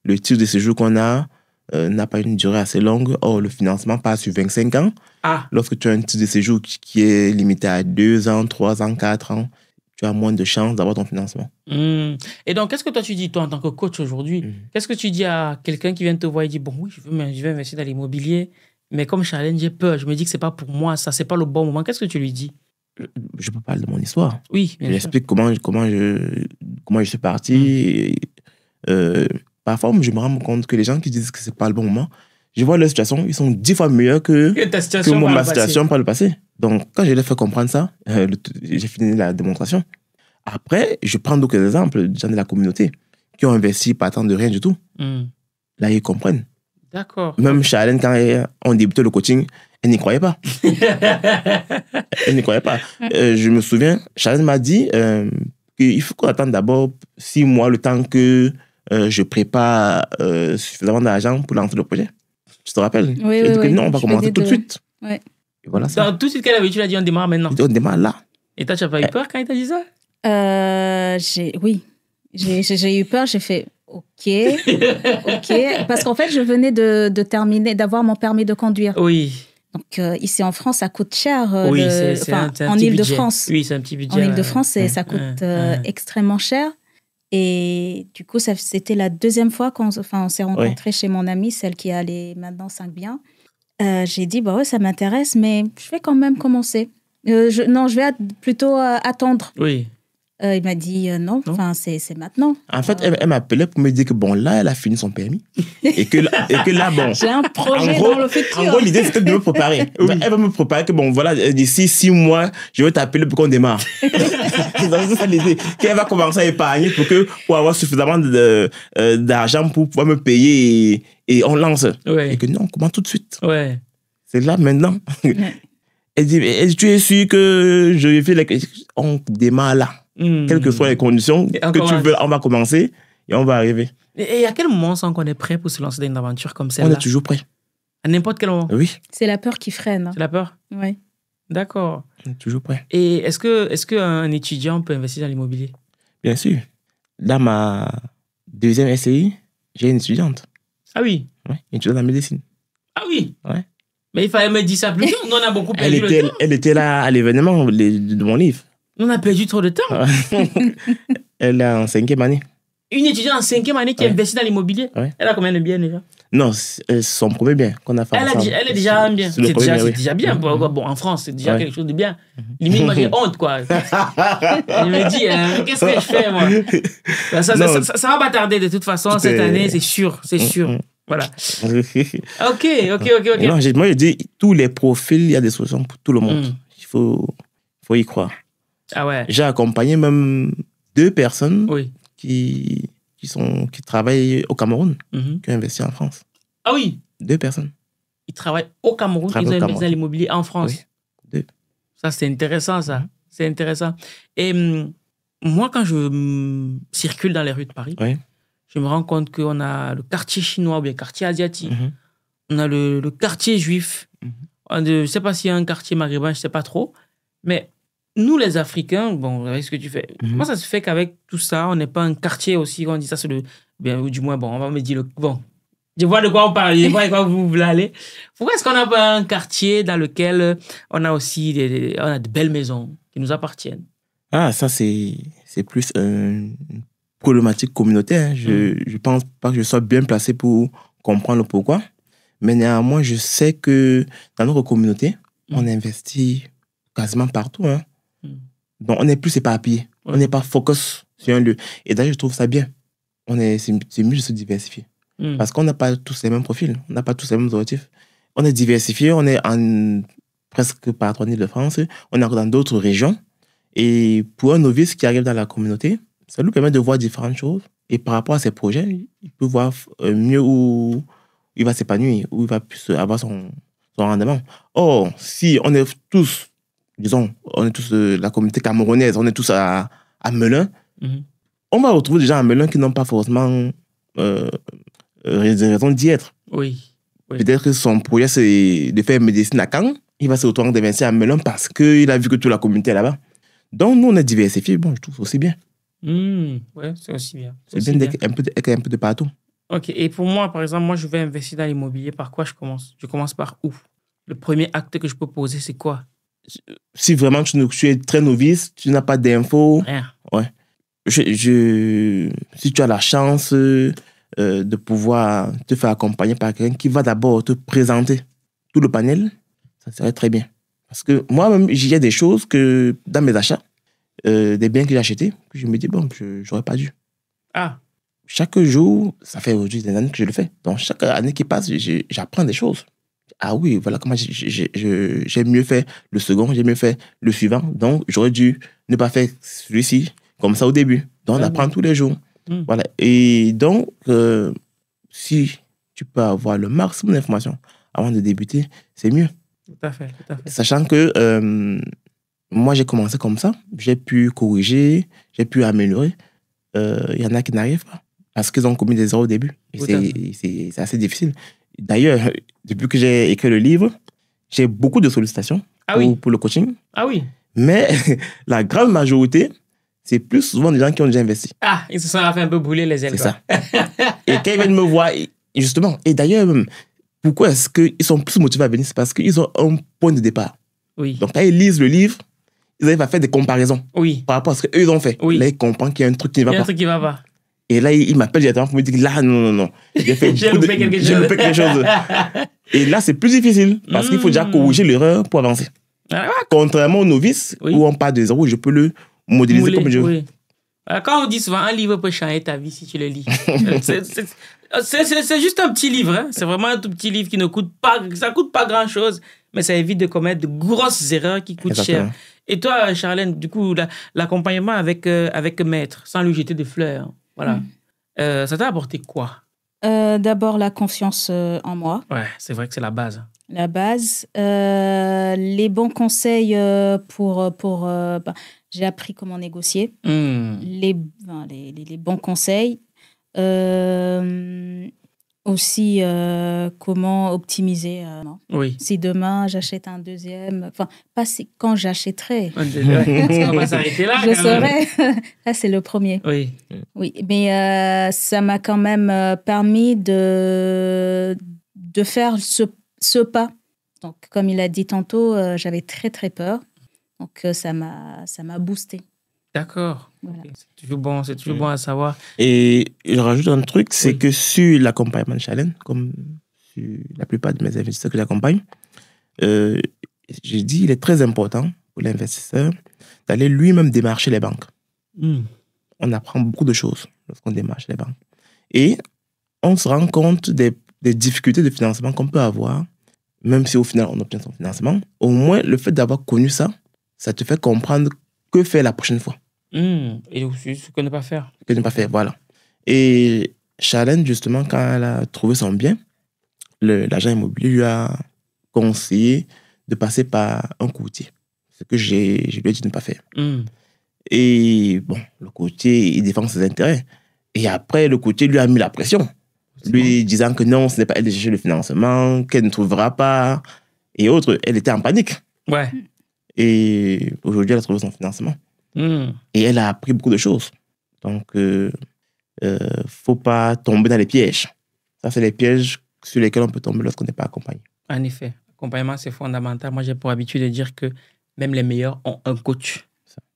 le titre de séjour qu'on a euh, n'a pas une durée assez longue. Or, le financement passe sur 25 ans. Ah. Lorsque tu as un titre de séjour qui, qui est limité à 2 ans, 3 ans, 4 ans, tu as moins de chances d'avoir ton financement. Hmm. Et donc, qu'est-ce que toi tu dis, toi, en tant que coach aujourd'hui hmm. Qu'est-ce que tu dis à quelqu'un qui vient te voir et dit Bon, oui, je veux, je veux investir dans l'immobilier, mais comme challenge, j'ai peur, je me dis que ce n'est pas pour moi, ça, c'est pas le bon moment. Qu'est-ce que tu lui dis je, peux parler de mon histoire. Oui. Bien je comment, comment, je, comment je suis parti. Hmm. Euh, parfois, je me rends compte que les gens qui disent que ce n'est pas le bon moment, je vois leur situation, ils sont dix fois meilleurs que, que, ma situation par le passé. Donc, quand je leur fais comprendre ça, euh, j'ai fini la démonstration. Après, je prends d'autres exemples des gens de la communauté qui ont investi partant de rien du tout. Hmm. Là, ils comprennent. D'accord. Même Charlene, quand on débutait le coaching, elle n'y croyait pas. elle n'y croyait pas. Euh, je me souviens, Charlene m'a dit euh, qu'il faut qu'on attende d'abord six mois le temps que je prépare suffisamment d'argent pour lancer le projet. Tu te rappelles Oui, oui, oui. Non, on va commencer tout de suite. Oui tout de suite qu'elle avait dit, tu l'as dit, on démarre maintenant. On démarre là. Et toi, tu n'as pas eu eh. peur quand il t'a dit ça euh, Oui. J'ai eu peur, j'ai fait OK. OK. Parce qu'en fait, je venais de, terminer, d'avoir mon permis de conduire. Oui. Donc, euh, ici en France, ça coûte cher. Euh, oui, c'est En Ile-de-France. Oui, c'est un petit budget. En Ile-de-France, ça coûte euh, extrêmement cher. Et du coup, c'était la deuxième fois qu'on s'est rencontrés chez mon amie, celle qui a les maintenant 5 biens. Euh, j'ai dit, bah ça m'intéresse, mais je vais quand même commencer. Euh, non, je vais plutôt euh, attendre. Oui. Euh, il m'a dit euh, non, enfin, c'est maintenant. En fait, elle, elle m'appelait pour me dire que bon, là, elle a fini son permis. Et que, et que là, bon. J'ai un projet en gros, dans le futur. En gros, l'idée, c'était de me préparer. Ben, elle va me préparer que bon, voilà, d'ici six mois, je vais t'appeler pour qu'on démarre. c'est ça l'idée. Qu'elle va commencer à épargner pour, que, pour avoir suffisamment euh, d'argent pour pouvoir me payer et, on lance. Et que non, on commence tout de suite. Ouais. C'est là maintenant. Elle dit, tu es sûr que je vais faire la... On démarre là. Hmm. Quelles que soient les conditions que tu veux, on va commencer et on va arriver. Et, à quel moment on qu'on est prêt pour se lancer dans une aventure comme celle-là On est toujours prêt. À n'importe quel moment Oui. C'est la peur qui freine. C'est la peur Oui. D'accord. Toujours prêt. Et est-ce que est-ce qu'un étudiant peut investir dans l'immobilier Bien sûr. Dans ma deuxième SCI, e j'ai une étudiante. Ah oui une étudiante en médecine. Ah oui Ouais. Mais il fallait me dire ça plus tôt. on a beaucoup Elle était là à l'événement de mon livre. On a perdu trop de temps. Ah. elle est en cinquième année. Une étudiante en cinquième année qui investit dans l'immobilier. Elle a combien de biens déjà Non, euh, son premier bien qu'on a fait. Elle, ensemble. elle est déjà un bien. C'est déjà, bien. Bon, en France, c'est déjà quelque chose de bien. Limite, moi, j'ai honte, quoi. je me dit hein, qu'est-ce que je fais, moi ça, ça, va pas tarder de toute façon cette année, c'est sûr, c'est mm, sûr. Mm. Voilà. ok, ok, ok, Non, moi, je dis, tous les profils, il y a des solutions pour tout le monde. Mm. Il faut, faut y croire. Ah ouais. J'ai accompagné même deux personnes qui, qui, sont, qui travaillent au Cameroun, mhm. qui ont investi en France. Ah oui Deux personnes. Ils travaillent au Cameroun, ils, ont investi dans l'immobilier en France. Oui. Ça, c'est intéressant, ça. C'est intéressant. Et hum, moi, quand je circule dans les rues de Paris, je me rends compte qu'on a le quartier chinois ou bien le quartier asiatique. Mhm. On a le, le quartier juif. Mhm. Euh, je ne sais pas s'il y a un quartier maghrébin, je ne sais pas trop. Mais nous, les Africains, bon, avec ce que tu fais, mhm. comment ça se fait qu'avec tout ça, on n'est pas un quartier aussi, on dit ça, c'est le. Bien, ou du moins, bon, on va me dire le. Bon, je vois de quoi on parle, je vois de quoi vous voulez aller. Pourquoi est-ce qu'on n'a pas un quartier dans lequel on a aussi des, on a de belles maisons qui nous appartiennent Ah, ça, c'est plus une problématique communautaire. Hein. Je ne mhm. pense pas que je sois bien placé pour comprendre le pourquoi. Mais néanmoins, je sais que dans notre communauté, on mhm. investit quasiment partout. Hein. Donc, on n'est plus éparpillé. On n'est pas focus sur un lieu. Et d'ailleurs, je trouve ça bien. On est, c'est, mieux de se diversifier. Hmm. Parce qu'on n'a pas tous les mêmes profils. On n'a pas tous les mêmes objectifs. On est diversifié. On est en presque par trois de France. On est dans d'autres régions. Et pour un novice qui arrive dans la communauté, ça lui permet de voir différentes choses. Et par rapport à ses projets, il peut voir euh, mieux où il va s'épanouir, où il va plus avoir son, son rendement. Or, si on est tous disons, on est tous de la communauté camerounaise, on est tous à, à Melun, mhm. on va retrouver des gens à Melun qui n'ont pas forcément euh, euh, raison d'y être. Oui. Peut-être que son projet, c'est de faire médecine à Caen. Il va se retrouver à Melun parce qu'il a vu que toute la communauté est là-bas. Donc, nous, on est diversifié. Bon, je trouve aussi bien. Hmm, oui, c'est aussi bien. C'est bien, d'être un, peu de partout. Ok, et pour moi, par exemple, moi, je veux investir dans l'immobilier. Par quoi je commence Je commence par où Le premier acte que je peux poser, c'est quoi si vraiment tu, es très novice, tu n'as pas d'infos. Ouais. Je, si tu as la chance euh, de pouvoir te faire accompagner par quelqu'un qui va d'abord te présenter tout le panel, ça serait très bien. Parce que moi-même, j'ai des choses que dans mes achats, euh, des biens que j'ai achetés, que je me dis, bon, je n'aurais pas dû. Ah. Chaque jour, ça fait aujourd'hui des années que je le fais. Donc, chaque année qui passe, j'apprends des choses ah oui, voilà comment j'ai mieux fait le second, j'ai mieux fait le suivant. Donc, j'aurais dû ne pas faire celui-ci comme ça au début. Donc, on ah apprend tous les jours. Hmm. Voilà. Et donc, euh, si tu peux avoir le maximum d'informations avant de débuter, c'est mieux. Tout à fait, Sachant que euh, moi, j'ai commencé comme ça. J'ai pu corriger, j'ai pu améliorer. Euh, il y en a qui n'arrivent pas parce qu'ils ont commis des erreurs au début. c'est assez difficile. D'ailleurs, depuis que j'ai écrit le livre, j'ai beaucoup de sollicitations ah pour, pour, le coaching. Ah oui. Mais la grande majorité, c'est plus souvent des gens qui ont déjà investi. Ah, ils se sont fait un peu brûler les ailes. C'est ça. et quand ils viennent me voir, justement, et d'ailleurs, pourquoi est-ce qu'ils sont plus motivés à venir C'est parce qu'ils ont un point de départ. Oui. Donc, quand ils lisent le livre, ils arrivent à faire des comparaisons. Oui. Par rapport à ce qu'eux ont fait. Oui. Là, ils comprennent qu'il y a un truc qui va pas. Il y a un truc qui ne va pas. Et là, il, m'appelle directement pour me dire là, non, non, non. J'ai fait je loupé quelque chose. quelque chose. Et là, c'est plus difficile parce qu'il faut déjà hmm. corriger l'erreur pour avancer. Ah. Ah, contrairement aux novices où on part de zéro, je peux le modéliser comme je veux. Ah, quand on dit souvent un livre peut changer ta vie si tu le lis, c'est juste un petit livre. Hein. C'est vraiment un tout petit livre qui ne coûte pas, ça coûte pas grand chose, mais ça évite de commettre de grosses erreurs qui coûtent cher. Et toi, Charlène, du coup, l'accompagnement avec, euh, avec Maître, sans lui jeter de fleurs, voilà. Mm. Euh, ça t'a apporté quoi euh, D'abord, la confiance euh, en moi. Ouais, c'est vrai que c'est la base. La base. les bons conseils pour. pour ben, j'ai appris comment négocier. Mm. Ben, les, les, bons conseils aussi euh, comment optimiser. Euh, oui. Si demain j'achète un deuxième, enfin, pas quand j'achèterai. Je saurais, là, c'est le premier. Oui. Oui, mais euh, ça m'a quand même permis de, de faire ce, ce pas. Donc, comme il a dit tantôt, j'avais très, très peur. Donc, ça m'a boosté. D'accord. C'est toujours, bon, c'est toujours bon à savoir. Et je rajoute un truc, c'est que sur l'accompagnement challenge, comme sur la plupart de mes investisseurs que j'accompagne, euh, j'ai dit il est très important pour l'investisseur d'aller lui-même démarcher les banques. Hmm. On apprend beaucoup de choses lorsqu'on démarche les banques. Et on se rend compte des, des difficultés de financement qu'on peut avoir, même si au final on obtient son financement. Au moins, le fait d'avoir connu ça, ça te fait comprendre que faire la prochaine fois hmm, Et aussi ce que ne pas faire. Que ne pas faire, voilà. Et Charlène, justement, quand elle a trouvé son bien, l'agent immobilier lui a conseillé de passer par un courtier. Ce que je lui ai dit de ne pas faire. Hmm. Et bon, le courtier, il défend ses intérêts. Et après, le courtier lui a mis la pression, lui disant que non, ce n'est pas elle de chercher le financement, qu'elle ne trouvera pas, et autres. Elle était en panique. Ouais. Hmm. Et aujourd'hui, elle a trouvé son financement. Hmm. Et elle a appris beaucoup de choses. Donc, il euh, ne euh, faut pas tomber dans les pièges. Ça, c'est les pièges sur lesquels on peut tomber lorsqu'on n'est pas accompagné. En effet, l'accompagnement, c'est fondamental. Moi, j'ai pour habitude de dire que même les meilleurs ont un coach.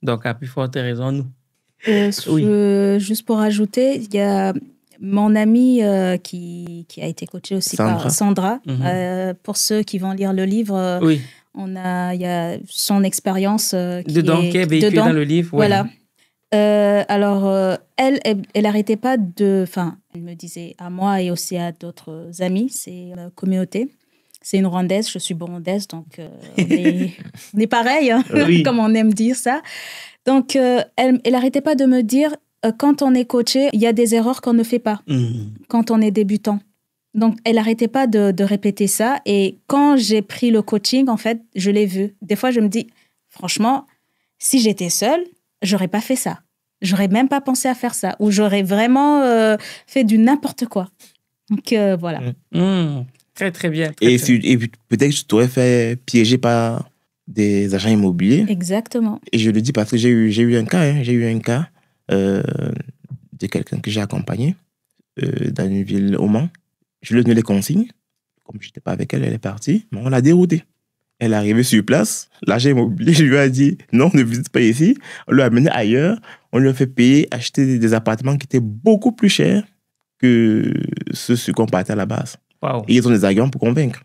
Donc, à plus forte raison, nous. Euh, oui. juste pour ajouter, il y a mon amie qui, a été coachée aussi Sandra. par Sandra. Mhm. pour ceux qui vont lire le livre, oui. On a, il y a son expérience euh, dedans, dans le livre. Voilà. Euh, alors, euh, elle, elle n'arrêtait pas de. Enfin, elle me disait à moi et aussi à d'autres amis, c'est la communauté. C'est une rwandaise, je suis burundaise, donc on, est, pareil, hein, comme on aime dire ça. Donc, elle n'arrêtait pas de me dire quand on est coaché, il y a des erreurs qu'on ne fait pas mmh. quand on est débutant. Donc, elle n'arrêtait pas de, répéter ça. Et quand j'ai pris le coaching, en fait, je l'ai vu. Des fois, je me dis, franchement, si j'étais seule, j'aurais pas fait ça. J'aurais même pas pensé à faire ça. Ou j'aurais vraiment euh, fait du n'importe quoi. Donc, euh, voilà. Mm. Mm. Très, très bien. et, peut-être que je t'aurais fait piéger par des agents immobiliers. Exactement. Et je le dis parce que j'ai eu, un cas. j'ai eu un cas hein. euh, de quelqu'un que j'ai accompagné dans une ville au Mans. Je lui ai donné les consignes. Comme je n'étais pas avec elle, elle est partie. Mais on l'a déroutée. Elle est arrivée sur place. L'agent immobilier lui a dit non, ne visite pas ici. On l'a amenée ailleurs. On lui a fait payer, acheter des appartements qui étaient beaucoup plus chers que ceux sur qu'on partait à la base. Wow. Et ils ont des arguments pour convaincre.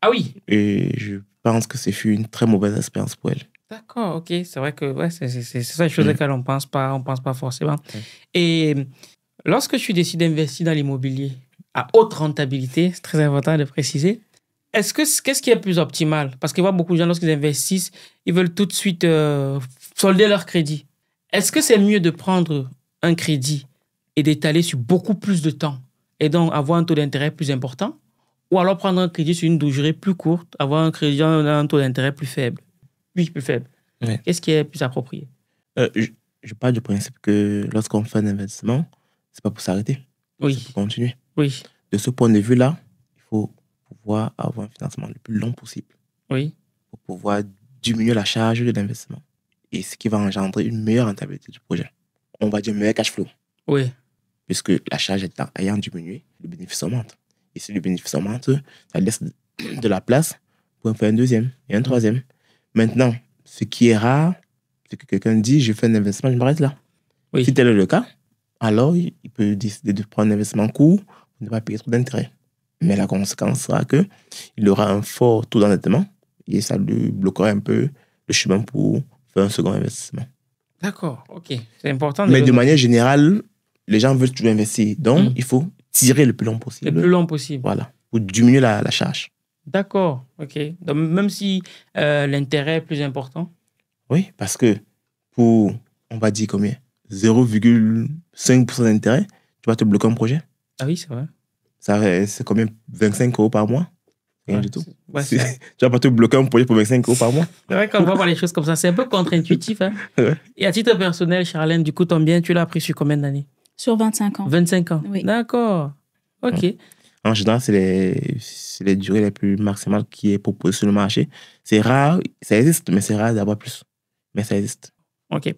Ah oui. Et je pense que c'est fut une très mauvaise expérience pour elle. D'accord, ok. C'est vrai que c'est ça les choses à mm. laquelle on ne pense pas, on pense pas forcément. Mm. Et lorsque tu décides d'investir dans l'immobilier, à haute rentabilité, c'est très important de préciser. Est-ce que qu'est-ce qui est plus optimal Parce qu'il voit beaucoup de gens lorsqu'ils investissent, ils veulent tout de suite euh, solder leur crédit. Est-ce que c'est mieux de prendre un crédit et d'étaler sur beaucoup plus de temps et donc avoir un taux d'intérêt plus important ou alors prendre un crédit sur une durée plus courte, avoir un crédit un taux d'intérêt plus faible Oui, plus faible. Qu'est-ce qui est plus approprié euh, je, parle du principe que lorsqu'on fait un investissement, c'est pas pour s'arrêter. Oui. C'est continuer. De ce point de vue-là, il faut pouvoir avoir un financement le plus long possible. Oui. Pour pouvoir diminuer la charge de l'investissement. Et ce qui va engendrer une meilleure rentabilité du projet. On va dire meilleur cash flow. Oui. Puisque la charge ayant diminué, le bénéfice augmente. Et si le bénéfice augmente, ça laisse de la place pour faire un deuxième et un troisième. Maintenant, ce qui est rare, c'est que quelqu'un dit je fais un investissement, je m'arrête là. Oui. Si tel est le cas, alors il peut décider de prendre un investissement court ne va payer trop d'intérêt. Mais la conséquence sera que il aura un fort taux d'endettement et ça lui bloquera un peu le chemin pour faire un second investissement. D'accord, ok. C'est important. Mais de manière générale, les gens veulent toujours investir. Donc, mm. il faut tirer le plus long possible. Le plus long possible. Voilà, pour diminuer la, la charge. D'accord, ok. Donc, même si euh, l'intérêt est plus important Oui, parce que pour, on va dire combien 0,5% d'intérêt, tu vas te bloquer un projet. Ah oui, c'est vrai c'est combien 25 euros par mois Rien du tout. tu vas pas te bloquer un projet pour 25 euros par mois. C'est vrai voit pas les choses comme ça. C'est un peu contre-intuitif. Hein. Et à titre personnel, Charlène, du coup, ton bien, tu l'as pris sur combien d'années Sur 25 ans. 25 ans. Oui. D'accord. OK. En général, c'est les, durées les plus maximales qui est proposée sur le marché. C'est rare, ça existe, mais c'est rare d'avoir plus. Mais ça existe. OK.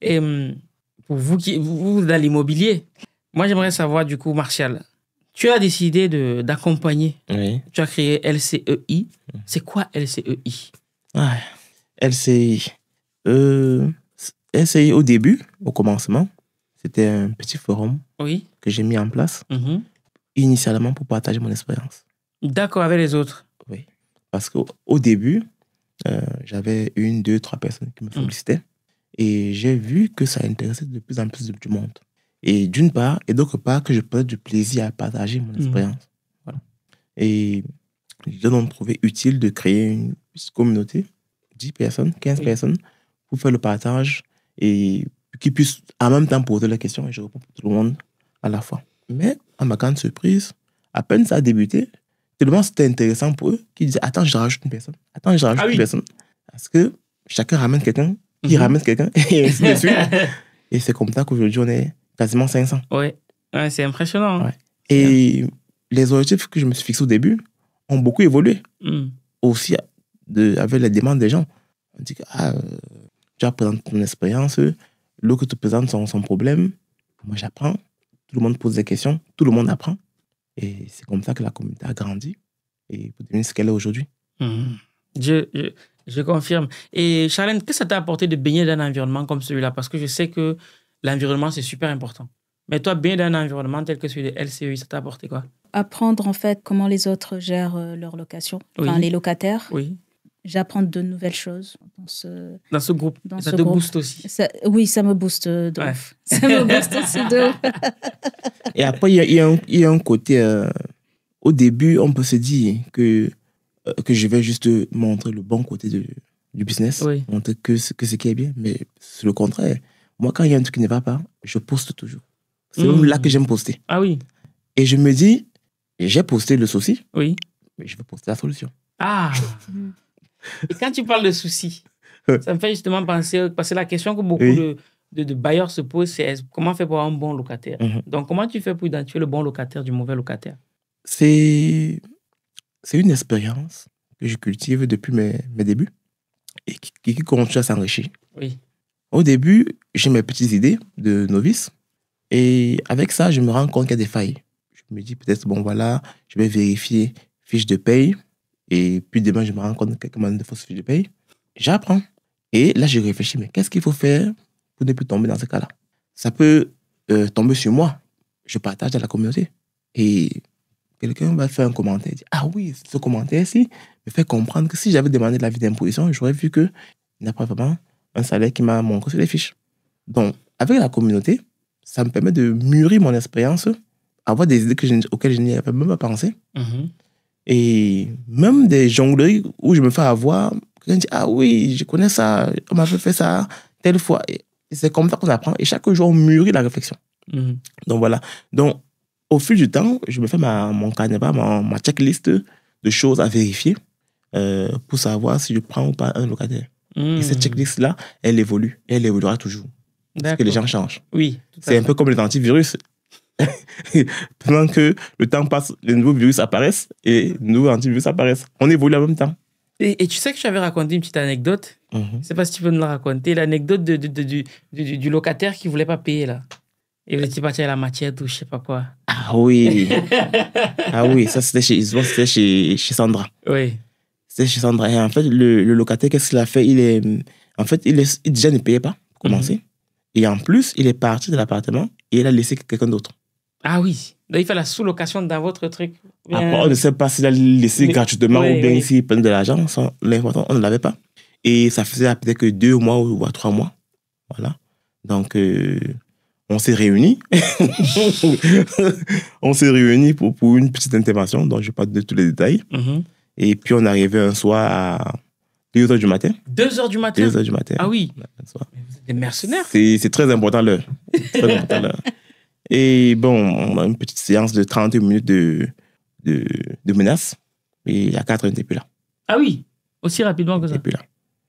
Et hum, pour vous qui vous, vous dans l'immobilier, moi, j'aimerais savoir, du coup, Martial, tu as décidé d'accompagner. Tu as créé LCEI. C'est quoi LCEI LCEI, euh, LCEI. au début, au commencement, c'était un petit forum oui. que j'ai mis en place, mhm. initialement pour partager mon expérience. D'accord avec les autres. Oui. Parce qu'au début, euh, j'avais une, deux, trois personnes qui me félicitaient. Mm. Et j'ai vu que ça intéressait de plus en plus du monde. Et d'une part, et d'autre part, que je prenne du plaisir à partager mon mhm. expérience. Voilà. Et j'ai ont trouvé utile de créer une communauté, 10 personnes, 15 personnes, pour faire le partage et qui puissent en même temps poser la question et je réponds pour tout le monde à la fois. Mais à ma grande surprise, à peine ça a débuté, tellement c'était intéressant pour eux qu'ils disaient Attends, je rajoute une personne. Attends, je rajoute ah une personne. Parce que chacun ramène quelqu'un, qui mhm. ramène quelqu'un, et ainsi Et c'est comme ça qu'aujourd'hui, on est quasiment 500. Ouais, c'est impressionnant. Hein. Et les objectifs que je me suis fixé au début ont beaucoup évolué. Hmm. Aussi de, avec les demandes des gens. On dit que ah, euh, tu as présenté ton expérience, l'autre te présente son, son problème. Moi, j'apprends. Tout le monde pose des questions. Tout le monde apprend. Et c'est comme ça que la communauté a grandi et pour devenir ce qu'elle est aujourd'hui. Hmm. Je, je, confirme. Et Charlène, qu'est-ce que ça t'a apporté de baigner dans un environnement comme celui-là Parce que je sais que l'environnement, c'est super important. Mais toi, bien d'un environnement tel que celui de LCEI, ça t'a apporté quoi Apprendre en fait comment les autres gèrent euh, leur location, enfin les locataires. Oui. J'apprends de nouvelles choses dans ce, dans ce groupe. ça te booste aussi. oui, ça me booste Bref. Ça me booste aussi de Et après, il y, a un côté. Euh, au début, on peut se dire que, euh, que je vais juste montrer le bon côté du business, montrer que, que ce qui est bien, mais c'est le contraire. Moi, quand il y a un truc qui ne va pas, je poste toujours. C'est là que j'aime poster. Ah oui. Et je me dis, j'ai posté le souci. Oui. Mais je veux poster la solution. Ah. Et quand tu parles de souci, euh. ça me fait justement penser, parce que la question que beaucoup de, bailleurs se posent, c'est comment faire pour avoir un bon locataire. Mhm. Donc, comment tu fais pour identifier le bon locataire du mauvais locataire C'est une expérience que je cultive depuis mes, débuts et qui, qui continue à s'enrichir. Oui. Au début, j'ai mes petites idées de novice. Et avec ça, je me rends compte qu'il y a des failles. Je me dis peut-être, bon voilà, je vais vérifier fiche de paye. Et puis demain, je me rends compte qu'il y a de fausses fiches de paye. J'apprends. Et là, je réfléchis, mais qu'est-ce qu'il faut faire pour ne plus tomber dans ce cas-là Ça peut euh, tomber sur moi. Je partage à la communauté. Et quelqu'un va faire un commentaire. ah oui, ce commentaire-ci me fait comprendre que si j'avais demandé l'avis d'imposition, j'aurais vu que n'y n'a pas vraiment un salaire qui m'a montré sur les fiches. Donc, avec la communauté, ça me permet de mûrir mon expérience, avoir des idées auxquelles je n'y avais même pas pensé. Mhm. Et même des jongleries où je me fais avoir, quelqu'un dit Ah oui, je connais ça, on m'a fait ça telle fois. Et c'est comme ça qu'on apprend. Et chaque jour, on mûrit la réflexion. Mhm. Donc voilà. Donc, au fil du temps, je me fais ma, mon carnaval, ma, ma checklist de choses à vérifier euh, pour savoir si je prends ou pas un locataire. Et cette hmm. checklist-là, elle évolue. elle évoluera toujours. Parce que les gens changent. Oui. C'est un peu comme les antivirus. Pendant que le temps passe, les nouveaux virus apparaissent et les nouveaux antivirus apparaissent. On évolue en même temps. Et, tu sais que je t'avais raconté une petite anecdote. Mhm. Je ne sais pas si tu peux nous la raconter. L'anecdote de, du, locataire qui ne voulait pas payer, là. Et vous étiez parti à la matière ou je sais pas quoi. Ah oui. ah oui, ça c'était chez, chez, chez Sandra. Oui chez Sandra. Et en fait, le, locataire, qu'est-ce qu'il a fait il est, En fait, il il déjà ne payait pas, pour mhm. commencer. Et en plus, il est parti de l'appartement et il a laissé quelqu'un d'autre. Ah oui il fait la sous-location dans votre truc. Après, on ne sait pas s'il a laissé gratuitement ou bien s'il prenait de l'argent. L'important, on ne l'avait pas. Et ça faisait peut-être que deux mois ou trois mois. Voilà. Donc, euh, on s'est réunis. on s'est réunis pour, pour une petite intervention dont je ne vais pas donner tous les détails. Mhm. Et puis, on arrivait un soir à 2 h du matin. 2 heures du matin 2 heures du matin. Ah oui. Des mercenaires. C'est très important l'heure. très important Et bon, on a une petite séance de 30 minutes de, de, de menaces. Et à 4, on n'était plus là. Ah oui Aussi rapidement que ça On n'était plus là.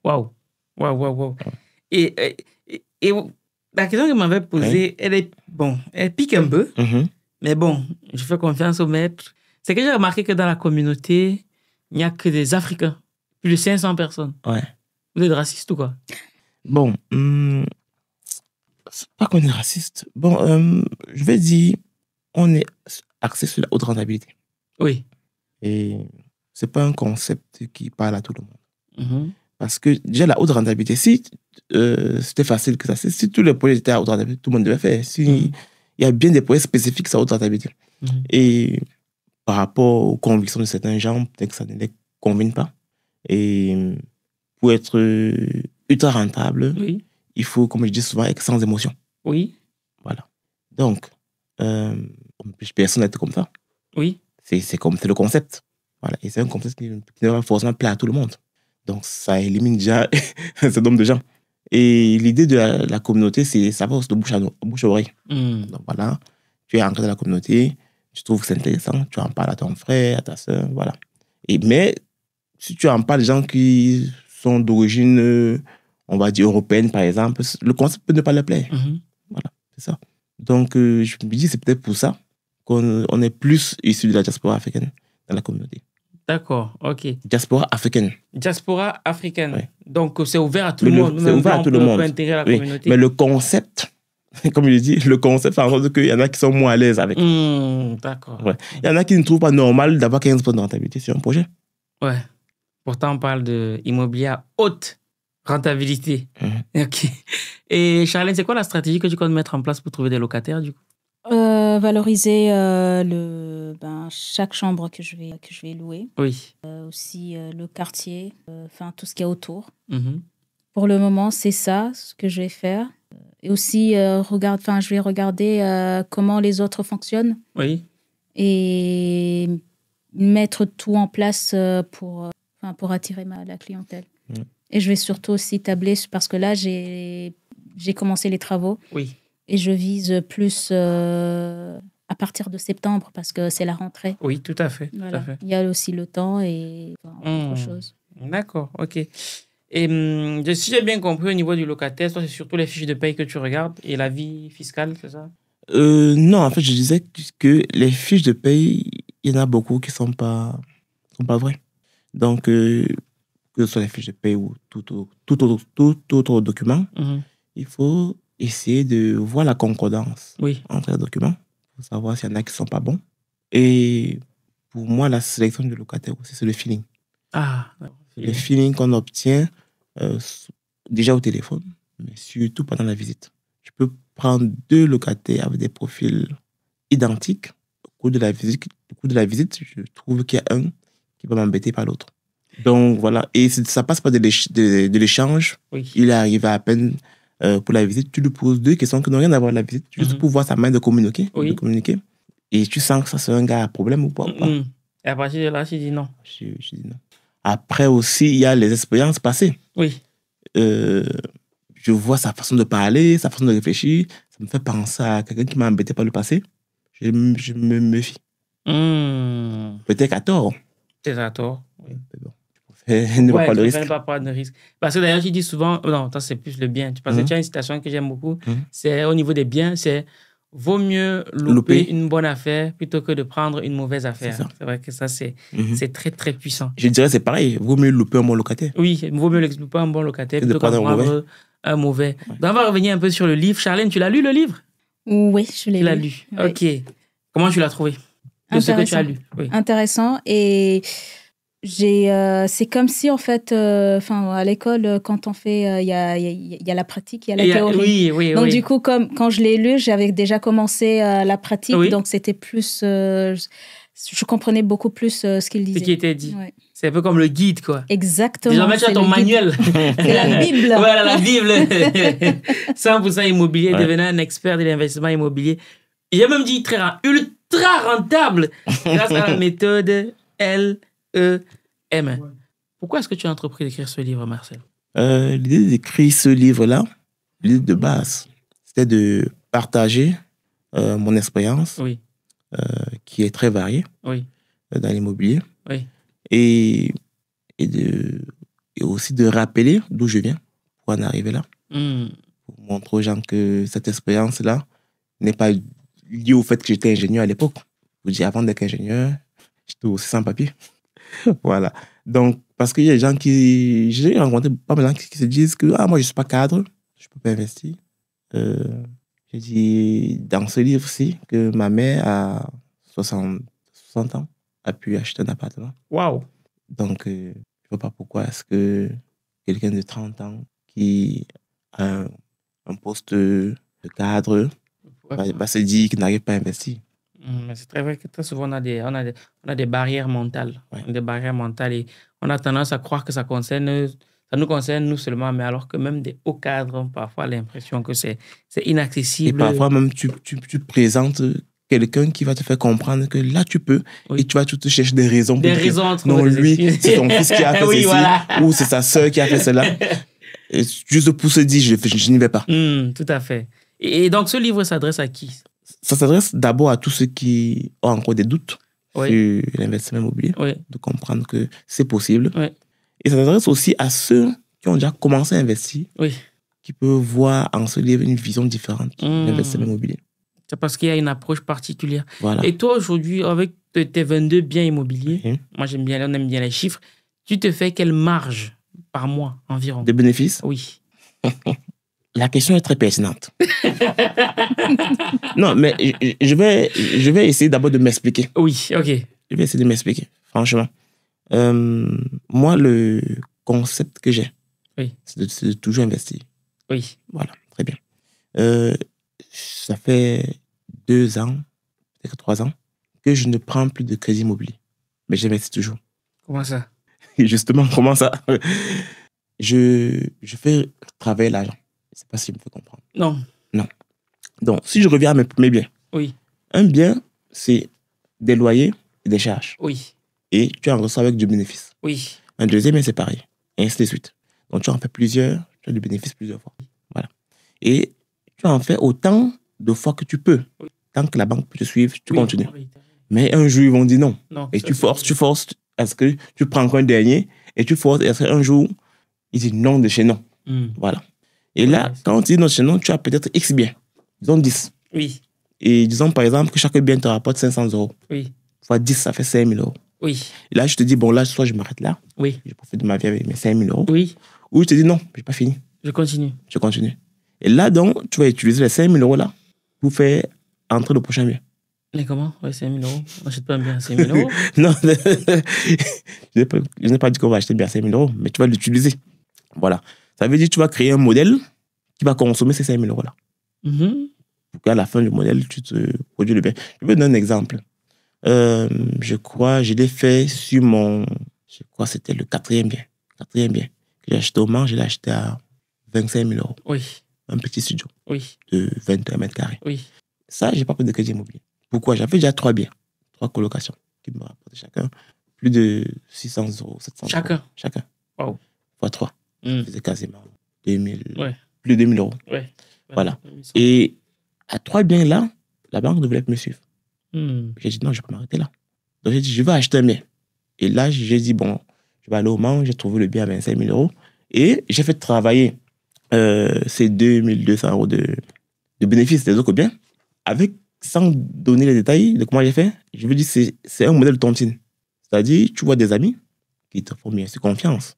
Waouh Waouh, waouh, waouh. Et, et, la question que m'avait posée, elle est, bon, elle pique un peu. Mm-hmm. Mais bon, je fais confiance au maître. C'est que j'ai remarqué que dans la communauté, il n'y a que des Africains. Plus de 500 personnes. Ouais. Vous êtes raciste ou quoi Bon, hum, c'est pas qu'on est raciste. Bon, hum, je vais dire, on est axé sur la haute rentabilité. Oui. Et c'est pas un concept qui parle à tout le monde. Mm-hmm. Parce que déjà, la haute rentabilité, si euh, c'était facile que ça, si tous les projets étaient à haute rentabilité, tout le monde devait faire. Si, mm-hmm. Il y a bien des projets spécifiques sur haute rentabilité. Mm-hmm. Et par rapport aux convictions de certains gens, peut-être que ça ne les convient pas. Et pour être euh, ultra rentable, il faut, comme je dis souvent, être sans émotion. Oui. Voilà. Donc, euh, personne n'est comme ça. Oui. C'est comme c'est le concept. Voilà. Et c'est un concept qui, qui ne va forcément plaire à tout le monde. Donc, ça élimine déjà un certain nombre de gens. Et l'idée de la, communauté, c'est ça va aussi de bouche à, oreille. Hmm. Donc, voilà. Tu es ancré dans la communauté tu trouves que c'est intéressant, tu en parles à ton frère, à ta soeur, voilà. Et, mais si tu en parles des gens qui sont d'origine, euh, on va dire, européenne, par exemple, le concept peut ne pas leur plaire. Mm-hmm. Voilà, c'est ça. Donc, euh, je me dis, c'est peut-être pour ça qu'on est plus issus de la diaspora africaine dans la communauté. D'accord, ok. Diaspora africaine. Diaspora africaine. Donc, c'est ouvert à tout le, monde. C'est ouvert à tout le monde. Mais le concept comme je dit, le concept fait en sorte qu'il y en a qui sont moins à l'aise avec. Hmm, d'accord. Il y en a qui ne trouvent pas normal d'avoir 15% de rentabilité sur un projet. Ouais. Pourtant, on parle d'immobilier à haute rentabilité. Hein. OK. Et Charlène, c'est quoi la stratégie que tu comptes mettre en place pour trouver des locataires, du coup euh, Valoriser euh, le, ben, chaque chambre que je vais, que je vais louer. Oui. Euh, aussi le quartier, enfin tout ce qu'il y a autour. Mm-hmm. Pour le moment, c'est ça ce que je vais faire et aussi, euh, regarde, enfin, je vais regarder euh, comment les autres fonctionnent. Oui. Et mettre tout en place euh, pour, pour attirer la clientèle. Mm. Et je vais surtout aussi tabler, parce que là, j'ai commencé les travaux. Oui. Et je vise plus à partir de septembre, parce que c'est la rentrée. Oui, tout à fait. fait. Il y a aussi le temps et autre mm. chose. D'accord, ok. Et hum, si j'ai bien compris, au niveau du locataire, c'est surtout les fiches de paye que tu regardes et la vie fiscale, c'est ça euh, Non, en fait, je disais que les fiches de paye, il y en a beaucoup qui ne sont pas, pas vraies. Donc, euh, que ce soit les fiches de paie ou tout, tout, autre, tout document, mhm. il faut essayer de voir la concordance oui. entre les documents pour savoir s'il y en a qui ne sont pas bons. Et pour moi, la sélection du locataire aussi, c'est le feeling. Ah, les feeling qu'on obtient euh, déjà au téléphone, mais surtout pendant la visite. Tu peux prendre deux locataires avec des profils identiques. Au cours de la visite, cours de la visite je trouve qu'il y a un qui va m'embêter par l'autre. Donc voilà, et ça passe par de l'échange. Il est à peine euh, pour la visite, tu lui poses deux questions qui n'ont rien à voir avec la visite, juste mm-hmm. pour voir sa main de communiquer, de communiquer. Et tu sens que ça, c'est un gars à problème ou pas. Mm-hmm. Et à partir de là, tu dis non. je dis non. Après aussi, il y a les expériences passées. Oui. Euh, je vois sa façon de parler, sa façon de réfléchir. Ça me fait penser à quelqu'un qui m'a embêté par le passé. Je, je me méfie. Hmm. Peut-être qu'à tort. Peut-être à tort. Oui. Mais bon, ne pas, le prendre de risque. Parce que d'ailleurs, je dis souvent, oh non, c'est plus le bien. Hum. tu as une citation que j'aime beaucoup. Hum. C'est au niveau des biens, c'est vaut mieux louper, une bonne affaire plutôt que de prendre une mauvaise affaire. C'est vrai que ça, c'est mhm. c'est très, très puissant. Je dirais, c'est pareil. Vaut mieux louper un bon locataire. Oui, vaut mieux louper un bon locataire plutôt que prendre un mauvais. Un mauvais. on va revenir un peu sur le livre. Charlène, tu l'as lu, le livre Oui, je l'ai lu. Tu l'as lu. OK. Comment tu l'as trouvé De ce que tu as lu. Intéressant. Et j'ai euh, c'est comme si en fait euh, enfin à l'école euh, quand on fait il y, a, y, a, la pratique il y a la théorie oui, oui, donc du coup comme quand je l'ai lu j'avais déjà commencé la pratique donc c'était plus je, comprenais beaucoup plus ce qu'il disait ce qui était dit c'est un peu comme le guide quoi exactement genre tu ton manuel c'est la bible voilà la bible 100% immobilier ouais. un expert de l'investissement immobilier j'ai même dit très ultra rentable grâce à la méthode L E m Pourquoi est-ce que tu as entrepris d'écrire ce livre, Marcel euh, L'idée d'écrire ce livre-là, l'idée de base, c'était de partager euh, mon expérience, euh, qui est très variée dans l'immobilier, et, de, aussi de rappeler d'où je viens pour en arriver là. Hmm. Pour montrer aux gens que cette expérience-là n'est pas liée au fait que j'étais ingénieur à l'époque. Vous dis, avant d'être ingénieur, j'étais aussi sans papier. voilà. Donc, parce qu'il y a des gens qui. J'ai rencontré pas mal de gens qui, se disent que ah, moi, je ne suis pas cadre, je ne peux pas investir. Euh, j'ai dit dans ce livre-ci que ma mère, à 60, 60, ans, a pu acheter un appartement. Waouh! Donc, euh, je ne vois pas pourquoi est-ce que quelqu'un de 30 ans qui a un, poste de cadre va, se dire qu'il n'arrive pas à investir. Mm, c'est très vrai que très souvent, on a des, on a on a des barrières mentales. Des barrières mentales et on a tendance à croire que ça concerne, ça nous concerne nous seulement, mais alors que même des hauts cadres ont parfois l'impression que c'est inaccessible. Et parfois même, tu, tu, tu présentes quelqu'un qui va te faire comprendre que là tu peux et tu vas tout te chercher des raisons des pour raisons non lui c'est ton fils qui a fait ceci ou c'est sa sœur qui a fait cela juste pour se dire je, je, n'y vais pas mm, tout à fait et donc ce livre s'adresse à qui ça s'adresse d'abord à tous ceux qui ont encore des doutes sur l'investissement immobilier, de comprendre que c'est possible. Et ça s'adresse aussi à ceux qui ont déjà commencé à investir, qui peuvent voir en ce livre une vision différente de hmm. l'investissement immobilier. C'est parce qu'il y a une approche particulière. Et toi, aujourd'hui, avec tes 22 biens immobiliers, moi j'aime bien, on aime bien les chiffres, tu te fais quelle marge par mois environ Des bénéfices Oui. La question est très pertinente. non, mais je, vais, je vais essayer d'abord de m'expliquer. Oui, ok. Je vais essayer de m'expliquer, franchement. Euh, moi, le concept que j'ai, c'est de, toujours investir. Oui. Voilà, très bien. Euh, ça fait deux ans, peut-être trois ans, que je ne prends plus de crédit immobilier. Mais j'investis toujours. Comment ça Justement, comment ça je, je fais travailler l'argent. C'est pas si me comprendre. Non. Non. Donc, si je reviens à mes, premiers biens. Oui. Un bien, c'est des loyers et des charges. Oui. Et tu en reçois avec du bénéfice. Oui. Un deuxième, bien, c'est pareil. Et ainsi de suite. Donc, tu en fais plusieurs, tu as du bénéfice plusieurs fois. Voilà. Et tu en fais autant de fois que tu peux. Tant que la banque peut te suivre, tu continues. Mais un jour, ils vont dire non. et tu forces, tu forces, est ce que tu prends encore un dernier et tu forces, et un jour, ils disent non de chez non. Hmm. Voilà. Et là, quand on tu dis notre nom, tu as peut-être X biens, disons 10. Oui. Et disons par exemple que chaque bien te rapporte 500 euros. Oui. Fois 10, ça fait 5000 euros. Oui. Et là, je te dis, bon, là, soit je m'arrête là. Oui. Je profite de ma vie avec mes 5000 euros. Oui. Ou je te dis, non, je n'ai pas fini. Je continue. Je continue. Et là, donc, tu vas utiliser les 5000 euros là pour faire entrer le prochain bien. Mais comment 5 000 euros. On n'achète pas un bien à 000 euros. non, je n'ai pas, dit qu'on va acheter un bien à 5000 euros, mais tu vas l'utiliser. Voilà. Ça veut dire que tu vas créer un modèle qui va consommer ces 5 000 euros-là. Mm-hmm. Pour qu'à la fin du modèle, tu te produis le bien. Je vais donner un exemple. Euh, je crois, je l'ai fait sur mon. Je crois que c'était le quatrième bien. Quatrième bien. Que j'ai acheté au Mans, je l'ai acheté à 25 000 euros. Oui. Un petit studio. Oui. De 21 mètres carrés. Oui. Ça, j'ai pas pris de crédit immobilier. Pourquoi J'avais déjà trois biens, trois colocations qui me rapportaient chacun plus de 600 euros, 700 Chacun. Euros, chacun. Wow. Fois trois. Je mm. quasiment 2000, plus de 2000 euros. Voilà. Et à trois biens là, la banque ne voulait plus me suivre. Mm. J'ai dit non, je vais m'arrêter là. Donc j'ai dit, je vais acheter un bien. Et là, j'ai dit, bon, je vais aller au Mans, j'ai trouvé le bien à 25 000 euros. Et j'ai fait travailler euh, ces 2200 euros de, de bénéfices des autres biens avec, sans donner les détails de comment j'ai fait. Je veux dis c'est un modèle tontine. C'est-à-dire, tu vois des amis qui te font bien, c'est confiance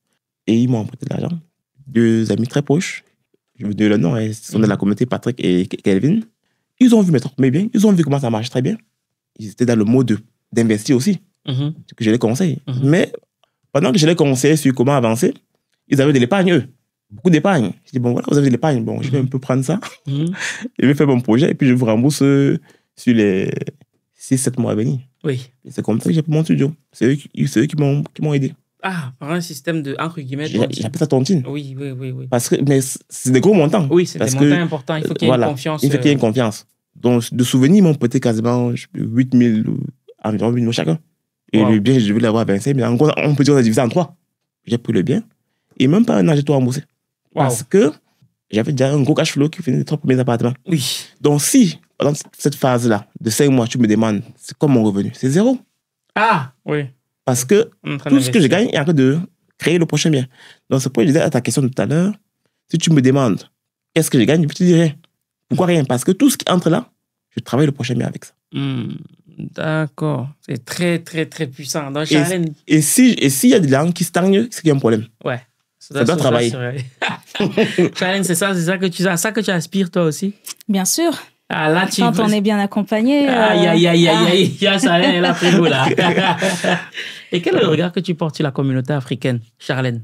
et ils m'ont emprunté de l'argent. Deux amis très proches, je me dis le nom, ils hein, sont de la communauté Patrick et Kelvin. Ils ont vu mes, mais bien ils ont vu comment ça marche très bien. Ils étaient dans le mode d'investir aussi, mm-hmm. que je les conseille. Mm-hmm. Mais pendant que je les conseillais sur comment avancer, ils avaient de l'épargne, eux. Beaucoup d'épargne. Je dis, bon, voilà, vous avez de l'épargne. Bon, je vais mm-hmm. un peu prendre ça. je vais faire mon projet et puis je vous rembourse euh, sur les 6-7 mois à venir. Oui. C'est comme ça que j'ai pris mon studio. C'est eux, eux qui m'ont aidé. Ah, par un système de, entre guillemets, J'appelle ça tontine. Oui, oui, oui. oui. Parce que, mais c'est des gros montants. Oui, c'est des montants importants. Il faut qu'il y ait une confiance. Il faut qu'il y ait une euh, confiance. Donc, de souvenirs, m'ont prêté quasiment 8 000, environ 8 000 chacun. Et le bien, je voulais l'avoir à 25 000. En on peut dire qu'on a divisé en trois. J'ai pris le bien. Et même pas un an, j'ai tout remboursé. Parce que j'avais déjà un gros cash flow qui finit les trois premiers appartements. Oui. Donc, si, pendant cette phase-là, de 5 mois, tu me demandes, c'est quoi mon revenu C'est zéro. Ah, oui. Parce que tout ce que je gagne est en train de créer le prochain bien. Donc, ce point, je disais à ta question de tout à l'heure, si tu me demandes qu'est-ce que je gagne, je te dirais pourquoi rien. Parce que tout ce qui entre là, je travaille le prochain bien avec ça. Hmm, d'accord. C'est très, très, très puissant. et, et s'il y a des langues qui stagnent, c'est qu'il y a un problème. Ouais. Ça, doit, travailler. Challenge, c'est ça, ça que tu ça que tu aspires toi aussi. Bien sûr, quand on est bien accompagné. Aïe, euh, aïe, aïe, aïe, ah. aïe, ça elle a pris là. Et quel est le regard que tu portes sur la communauté africaine, Charlène,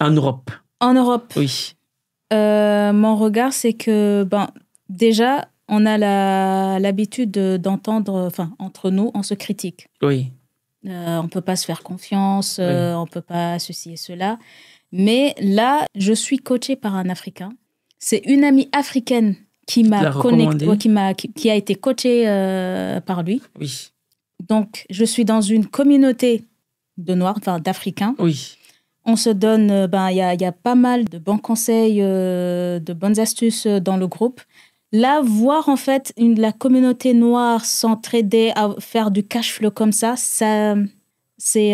en Europe En Europe Oui. Euh, mon regard, c'est que, ben, déjà, on a l'habitude d'entendre, enfin, entre nous, on se critique. Oui. Euh, on ne peut pas se faire confiance, on ne peut pas ceci et cela. Mais là, je suis coachée par un Africain. C'est une amie africaine qui m'a connecté, qui, m'a, qui, a été coachée euh, par lui. Oui. Donc, je suis dans une communauté de Noirs, enfin d'Africains. Oui. On se donne, euh, ben, il y, a, y, a, pas mal de bons conseils, euh, de bonnes astuces dans le groupe. Là, voir en fait une, la communauté noire s'entraider à faire du cash flow comme ça, ça c'est,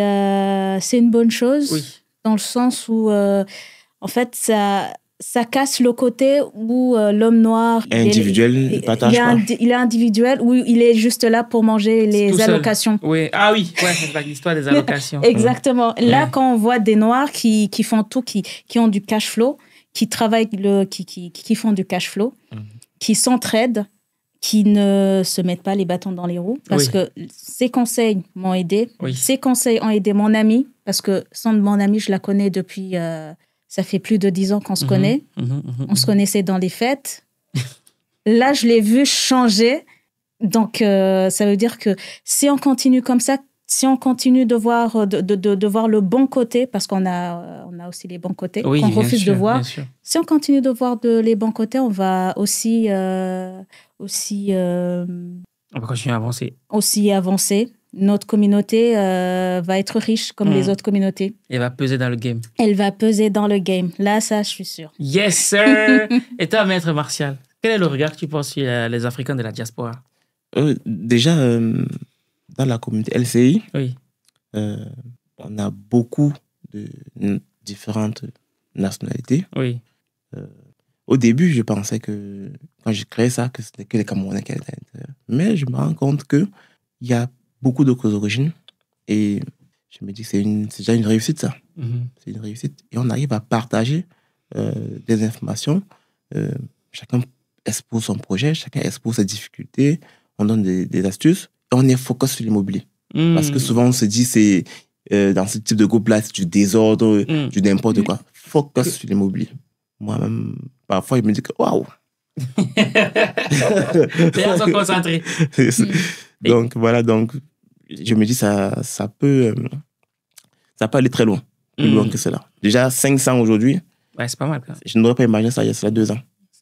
c'est une bonne chose. Oui. Dans le sens où, en fait, ça ça casse le côté où euh, l'homme noir individuel il est, il, il est individuel ou il est juste là pour manger les allocations. Ah oui, ouais, l'histoire des allocations. Exactement. Là, quand on voit des noirs qui, qui font tout, qui, qui ont du cash flow, qui travaillent, le, qui, qui, qui font du cash flow, mhm. qui s'entraident, qui ne se mettent pas les bâtons dans les roues, parce que ces conseils m'ont aidé. Ces conseils ont aidé mon ami, parce que sans mon ami, je la connais depuis. Euh, ça fait plus de dix ans qu'on se mhm, connaît. Mhm, mhm, on se connaissait dans les fêtes. Là, je l'ai vu changer. Donc, euh, ça veut dire que si on continue comme ça, si on continue de voir, de, de, de, voir le bon côté, parce qu'on a, on a aussi les bons côtés qu'on refuse de voir, si on continue de voir de, les bons côtés, on va aussi... Euh, aussi euh, on va continuer à avancer. Aussi avancer notre communauté euh, va être riche comme les mm. autres communautés. Elle va peser dans le game. Elle va peser dans le game. Là, ça, je suis sûre. Yes, sir! Et toi, maître Martial, quel est le regard que tu penses sur les Africains de la diaspora euh, Déjà, euh, dans la communauté LCI, oui. on a beaucoup de différentes nationalités. Oui. au début, je pensais que, quand j'ai créé ça, que c'était que les Camerounais qui étaient Mais je me rends compte qu'il y a beaucoup causes origines. Et je me dis que c'est déjà une réussite, ça. Mhm. C'est une réussite. Et on arrive à partager euh, des informations. Euh, chacun expose son projet, chacun expose ses difficultés. On donne des, astuces et on est focus sur l'immobilier. Mhm. Parce que souvent, on se dit, c'est euh, dans ce type de groupe-là, c'est du désordre, mhm. du n'importe quoi. Focus sur l'immobilier. Moi-même, parfois, il me dit que waouh! c'est à sont concentrer. donc voilà, donc je me dis, ça, ça peut, euh, ça peut aller très loin, plus hmm. loin que cela. Déjà, 500 aujourd'hui. Ouais, c'est pas mal. je Je n'aurais pas imaginé ça il y a deux ans. y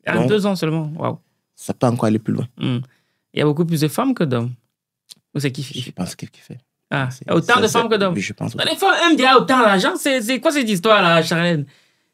ah, deux ans seulement, waouh. Ça peut encore aller plus loin. Hmm. Il y a beaucoup plus de femmes que d'hommes. Ou c'est qui fait Je pense qu'il fait. Ah, il y autant de femmes que d'hommes. Je pense. Les femmes aiment dire autant d'argent. C'est quoi cette histoire là, Charlène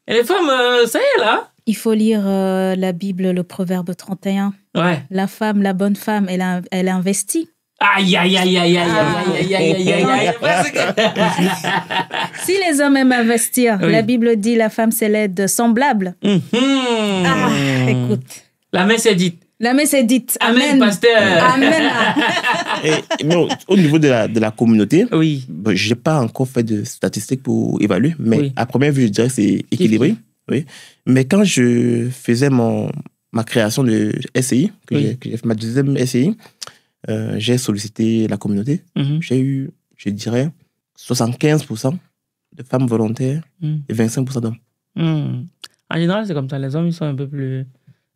les femmes, euh, ça y est là. Il faut lire euh, la Bible, le Proverbe 31. Ouais. La femme, la bonne femme, elle, elle investit. Aïe, aïe, aïe, aïe, aïe, aïe, ah. aïe, aïe, aïe, Si les hommes aiment investir, la Bible dit la femme c'est l'aide semblable. Mm-hmm. Ah, écoute. La messe est dite. La messe est Amen, pasteur. Amen. au, niveau de la, communauté, oui. je n'ai pas encore fait de statistiques pour évaluer, mais à première vue, je dirais que c'est équilibré. Oui. Mais quand je faisais mon, ma création de SCI, que j'ai fait ma deuxième SCI, euh, j'ai sollicité la communauté. Mhm. J'ai eu, je dirais, 75% de femmes volontaires mhm. et 25% d'hommes. Mhm. En général, c'est comme ça. Les hommes, ils sont un peu plus.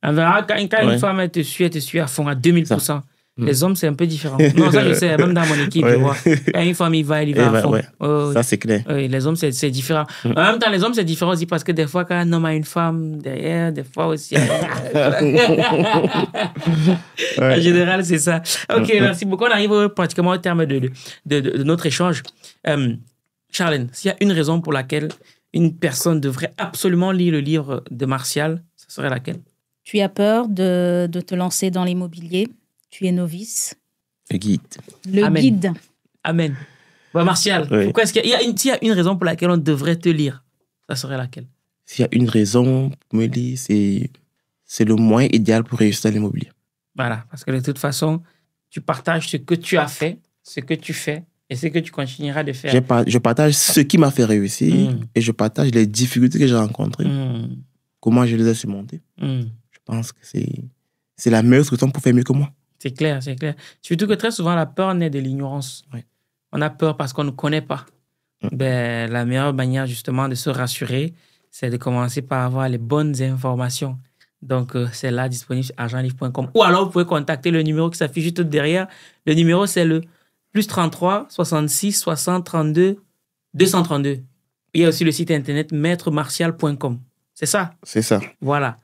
Quand, une femme, te suit, elle te suit à fond, à 2000%. Mm. Les hommes, c'est un peu différent. Non, ça, je sais, même dans mon équipe, tu vois. Une femme, il va, il va, eh ben, oh, ça, c'est clair. les hommes, c'est différent. Mm. En même temps, les hommes, c'est différent aussi parce que des fois, quand un homme a une femme derrière, des fois aussi. En général, c'est ça. OK, mm, merci beaucoup. On arrive pratiquement au terme de, de, notre échange. Euh, Charlène, s'il y a une raison pour laquelle une personne devrait absolument lire le livre de Martial, ce serait laquelle Tu as peur de, de te lancer dans l'immobilier tu es novice. Le guide. Le guide. Amen. Bon, Martial, est-ce qu'il y, a une raison pour laquelle on devrait te lire Ça serait laquelle S'il y a une raison pour me lire, c'est, le moins idéal pour réussir à l'immobilier. Voilà, parce que de toute façon, tu partages ce que tu as fait, ce que tu fais et ce que tu continueras de faire. Je, partage ce qui m'a fait réussir hmm. et je partage les difficultés que j'ai rencontrées, hmm. comment je les ai surmontées. Hmm. Je pense que c'est, c'est la meilleure solution pour faire mieux que moi. C'est clair, c'est clair. Surtout que très souvent, la peur naît de l'ignorance. On a peur parce qu'on ne connaît pas. Mm. Ben, la meilleure manière justement de se rassurer, c'est de commencer par avoir les bonnes informations. Donc, euh, c'est là disponible sur argentlivre.com. Ou alors, vous pouvez contacter le numéro qui s'affiche juste derrière. Le numéro, c'est le plus 33 66 60 32 232. Il y a aussi le site internet maîtremartial.com. C'est ça C'est ça. Voilà.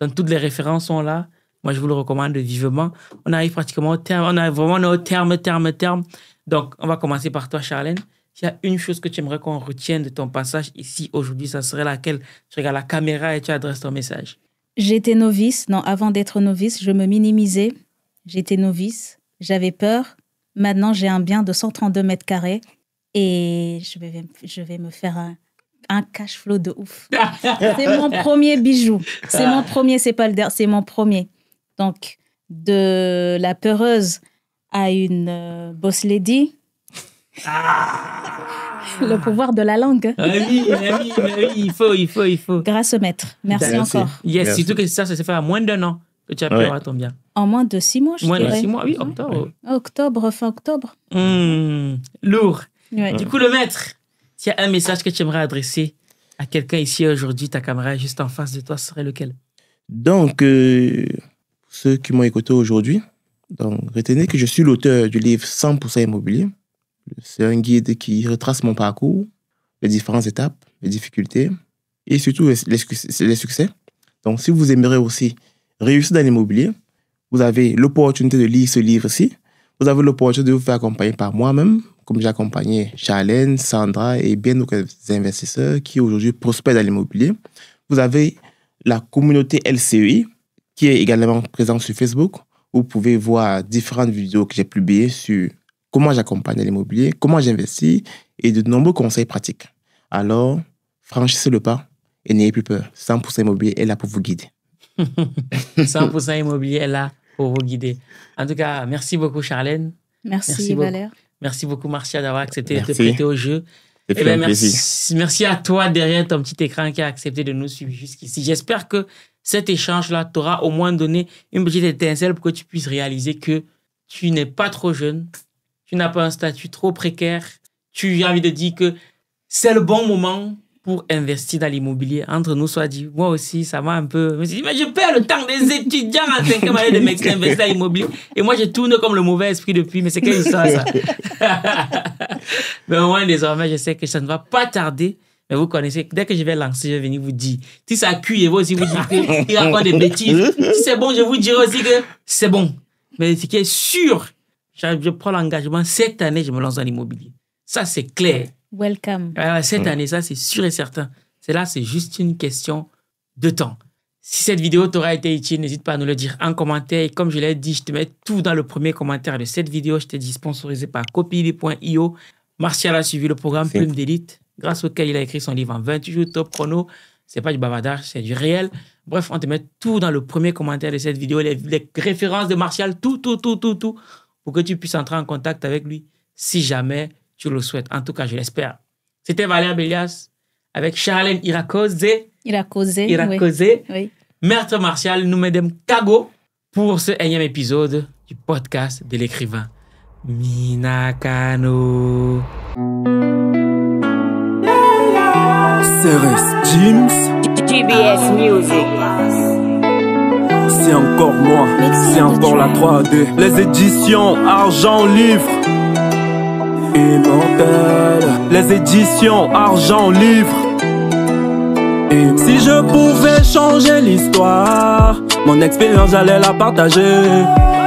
Donc, toutes les références sont là. Moi, je vous le recommande vivement. On arrive pratiquement au terme. On arrive vraiment au terme, terme, terme. Donc, on va commencer par toi, Charlène. Il y a une chose que tu aimerais qu'on retienne de ton passage ici aujourd'hui, ça serait laquelle Tu regardes la caméra et tu adresses ton message. J'étais novice. Non, avant d'être novice, je me minimisais. J'étais novice. J'avais peur. Maintenant, j'ai un bien de 132 mètres carrés et je vais, je vais me faire un, un cash flow de ouf. c'est mon premier bijou. C'est mon premier, c'est pas le dernier, c'est mon premier. Donc, de la peureuse à une euh, boss lady. Ah. le pouvoir de la langue. Ah oui, il faut, il faut, il faut. Grâce au maître. Merci, encore. Yes, surtout que ça, ça s'est fait à moins d'un an que tu as ton bien. En moins de six mois, je Moins de six mois, oui, octobre. Octobre, fin octobre. Hmm, lourd. Du coup, le maître, s'il y a un message que tu aimerais adresser à quelqu'un ici aujourd'hui, ta caméra juste en face de toi, ce serait lequel Donc, euh, ceux qui m'ont écouté aujourd'hui. Donc, retenez que je suis l'auteur du livre 100% immobilier. C'est un guide qui retrace mon parcours, les différentes étapes, les difficultés et surtout les, succès. Donc, si vous aimerez aussi réussir dans l'immobilier, vous avez l'opportunité de lire ce livre-ci. Vous avez l'opportunité de vous faire accompagner par moi-même, comme j'ai accompagné Charlène, Sandra et bien d'autres investisseurs qui aujourd'hui prospèrent dans l'immobilier. Vous avez la communauté LCI e qui est également présent sur Facebook. vous pouvez voir différentes vidéos que j'ai publiées sur comment j'accompagne l'immobilier, comment j'investis et de nombreux conseils pratiques. Alors, franchissez le pas et n'ayez plus peur. 100% immobilier est là pour vous guider. 100% immobilier est là pour vous guider. En tout cas, merci beaucoup Charlène. Merci, Valère. Merci beaucoup Marcia d'avoir accepté de te prêter au jeu. Et eh ben, merci, merci à toi derrière ton petit écran qui a accepté de nous suivre jusqu'ici. J'espère que cet échange-là t'aura au moins donné une petite étincelle pour que tu puisses réaliser que tu n'es pas trop jeune, tu n'as pas un statut trop précaire, tu as envie de dire que c'est le bon moment pour investir dans l'immobilier. Entre nous, soit dit, moi aussi, ça m'a un peu. Je me suis dit, mais je perds le temps des étudiants à cinquième année de investir dans l'immobilier. Et moi, je tourne comme le mauvais esprit depuis, mais c'est quelle histoire ça Mais au moins, désormais, je sais que ça ne va pas tarder. Mais vous connaissez, dès que je vais lancer, je vais venir vous dire. Si ça cuit, je vais aussi vous dire qu'il raconte des bêtises. Si c'est bon, je vous dirai aussi que c'est bon. Mais ce qui est sûr, je prends l'engagement, cette année, je me lance dans l'immobilier. Ça, c'est clair. Welcome. Cette année, ça, c'est sûr et certain. C'est là, c'est juste une question de temps. Si cette vidéo t'aura été utile, n'hésite pas à nous le dire en commentaire. Et comme je l'ai dit, je te mets tout dans le premier commentaire de cette vidéo. Je t'ai dit sponsorisé par copy.io. Martial a suivi le programme Plume d'élite grâce auquel il a écrit son livre en 28 jours, top chrono. C'est pas du bavardage, c'est du réel. Bref, on te met tout dans le premier commentaire de cette vidéo, les, références de Martial, tout, tout, tout, tout, tout, pour que tu puisses entrer en contact avec lui si jamais tu le souhaites. En tout cas, je l'espère. C'était Valère Bélias avec Charlène Irakose. Irakose. Irakose. Oui. Maître Martial, nous mettons Kago pour ce énième épisode du podcast de l'écrivain Minakano. C'est encore moi, c'est encore la 3D Les éditions Argent Livre Immortel Les éditions Argent Livre et Si je pouvais changer l'histoire Mon expérience j'allais la partager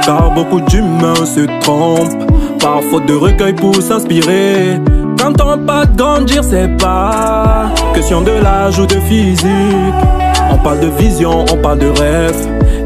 Car beaucoup d'humains se trompent Par faute de recueil pour s'inspirer quand on pas de grandir, c'est pas question de l'âge ou de physique. On parle de vision, on parle de rêve.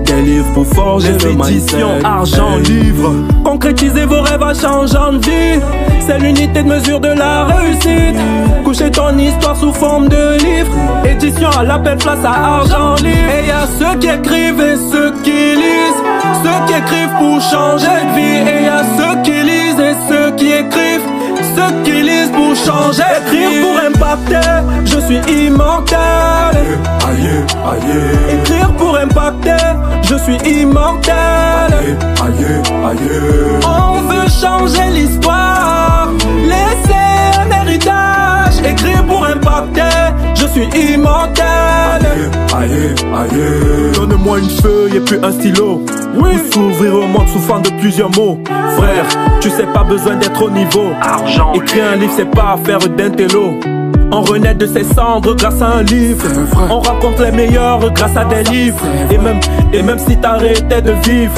Des livres pour forger le argent, livre. Concrétisez vos rêves à changeant de vie. C'est l'unité de mesure de la réussite. Couchez ton histoire sous forme de livre. Édition à la l'appel, place à argent livre. Et y'a ceux qui écrivent et ceux qui lisent. Ceux qui écrivent pour changer de vie. Et y'a ceux qui pour changer Écrire pour impacter, je suis immortel Aïe, aïe Écrire pour impacter, je suis immortel Aïe, aïe On veut changer l'histoire Laisser un héritage Écrire pour impacter, je suis immortel Donne-moi une feuille et puis un stylo. Oui. S'ouvrir au monde souffrant de plusieurs mots. Frère, tu sais pas besoin d'être au niveau. Argent. Écrire un livre, c'est pas affaire d'un On renaît de ses cendres grâce à un livre. On raconte les meilleurs grâce à des livres. Et même, et même si t'arrêtais de vivre,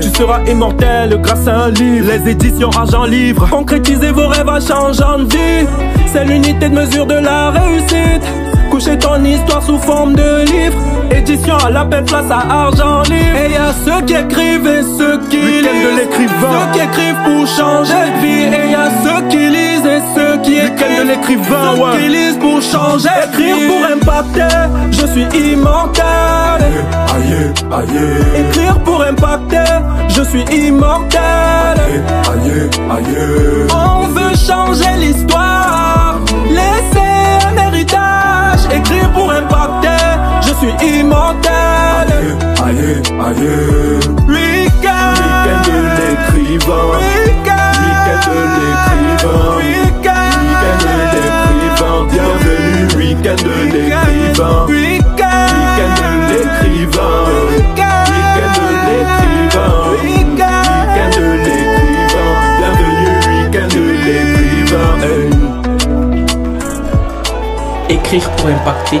tu seras immortel grâce à un livre. Les éditions Argent Livre. Concrétisez vos rêves à changeant de vie. C'est l'unité de mesure de la réussite. Toucher ton histoire sous forme de livre. Édition à la paix, place à argent libre. Et y'a ceux qui écrivent et ceux qui lisent. de l'écrivain. Ceux qui écrivent pour changer de vie. Et y'a ceux qui lisent et ceux qui écrivent. de l'écrivain, Ceux qui lisent pour changer Écrire pour impacter, je suis immortel. Aïe, aïe. Écrire pour impacter, je suis immortel. Aïe, aïe. On veut changer l'histoire. je suis immortel. aïe aïe week de l'écrivain. week de l'écrivain. de l'écrivain. Bienvenue, week de l'écrivain. de l'écrivain. de l'écrivain. Écrire pour impacter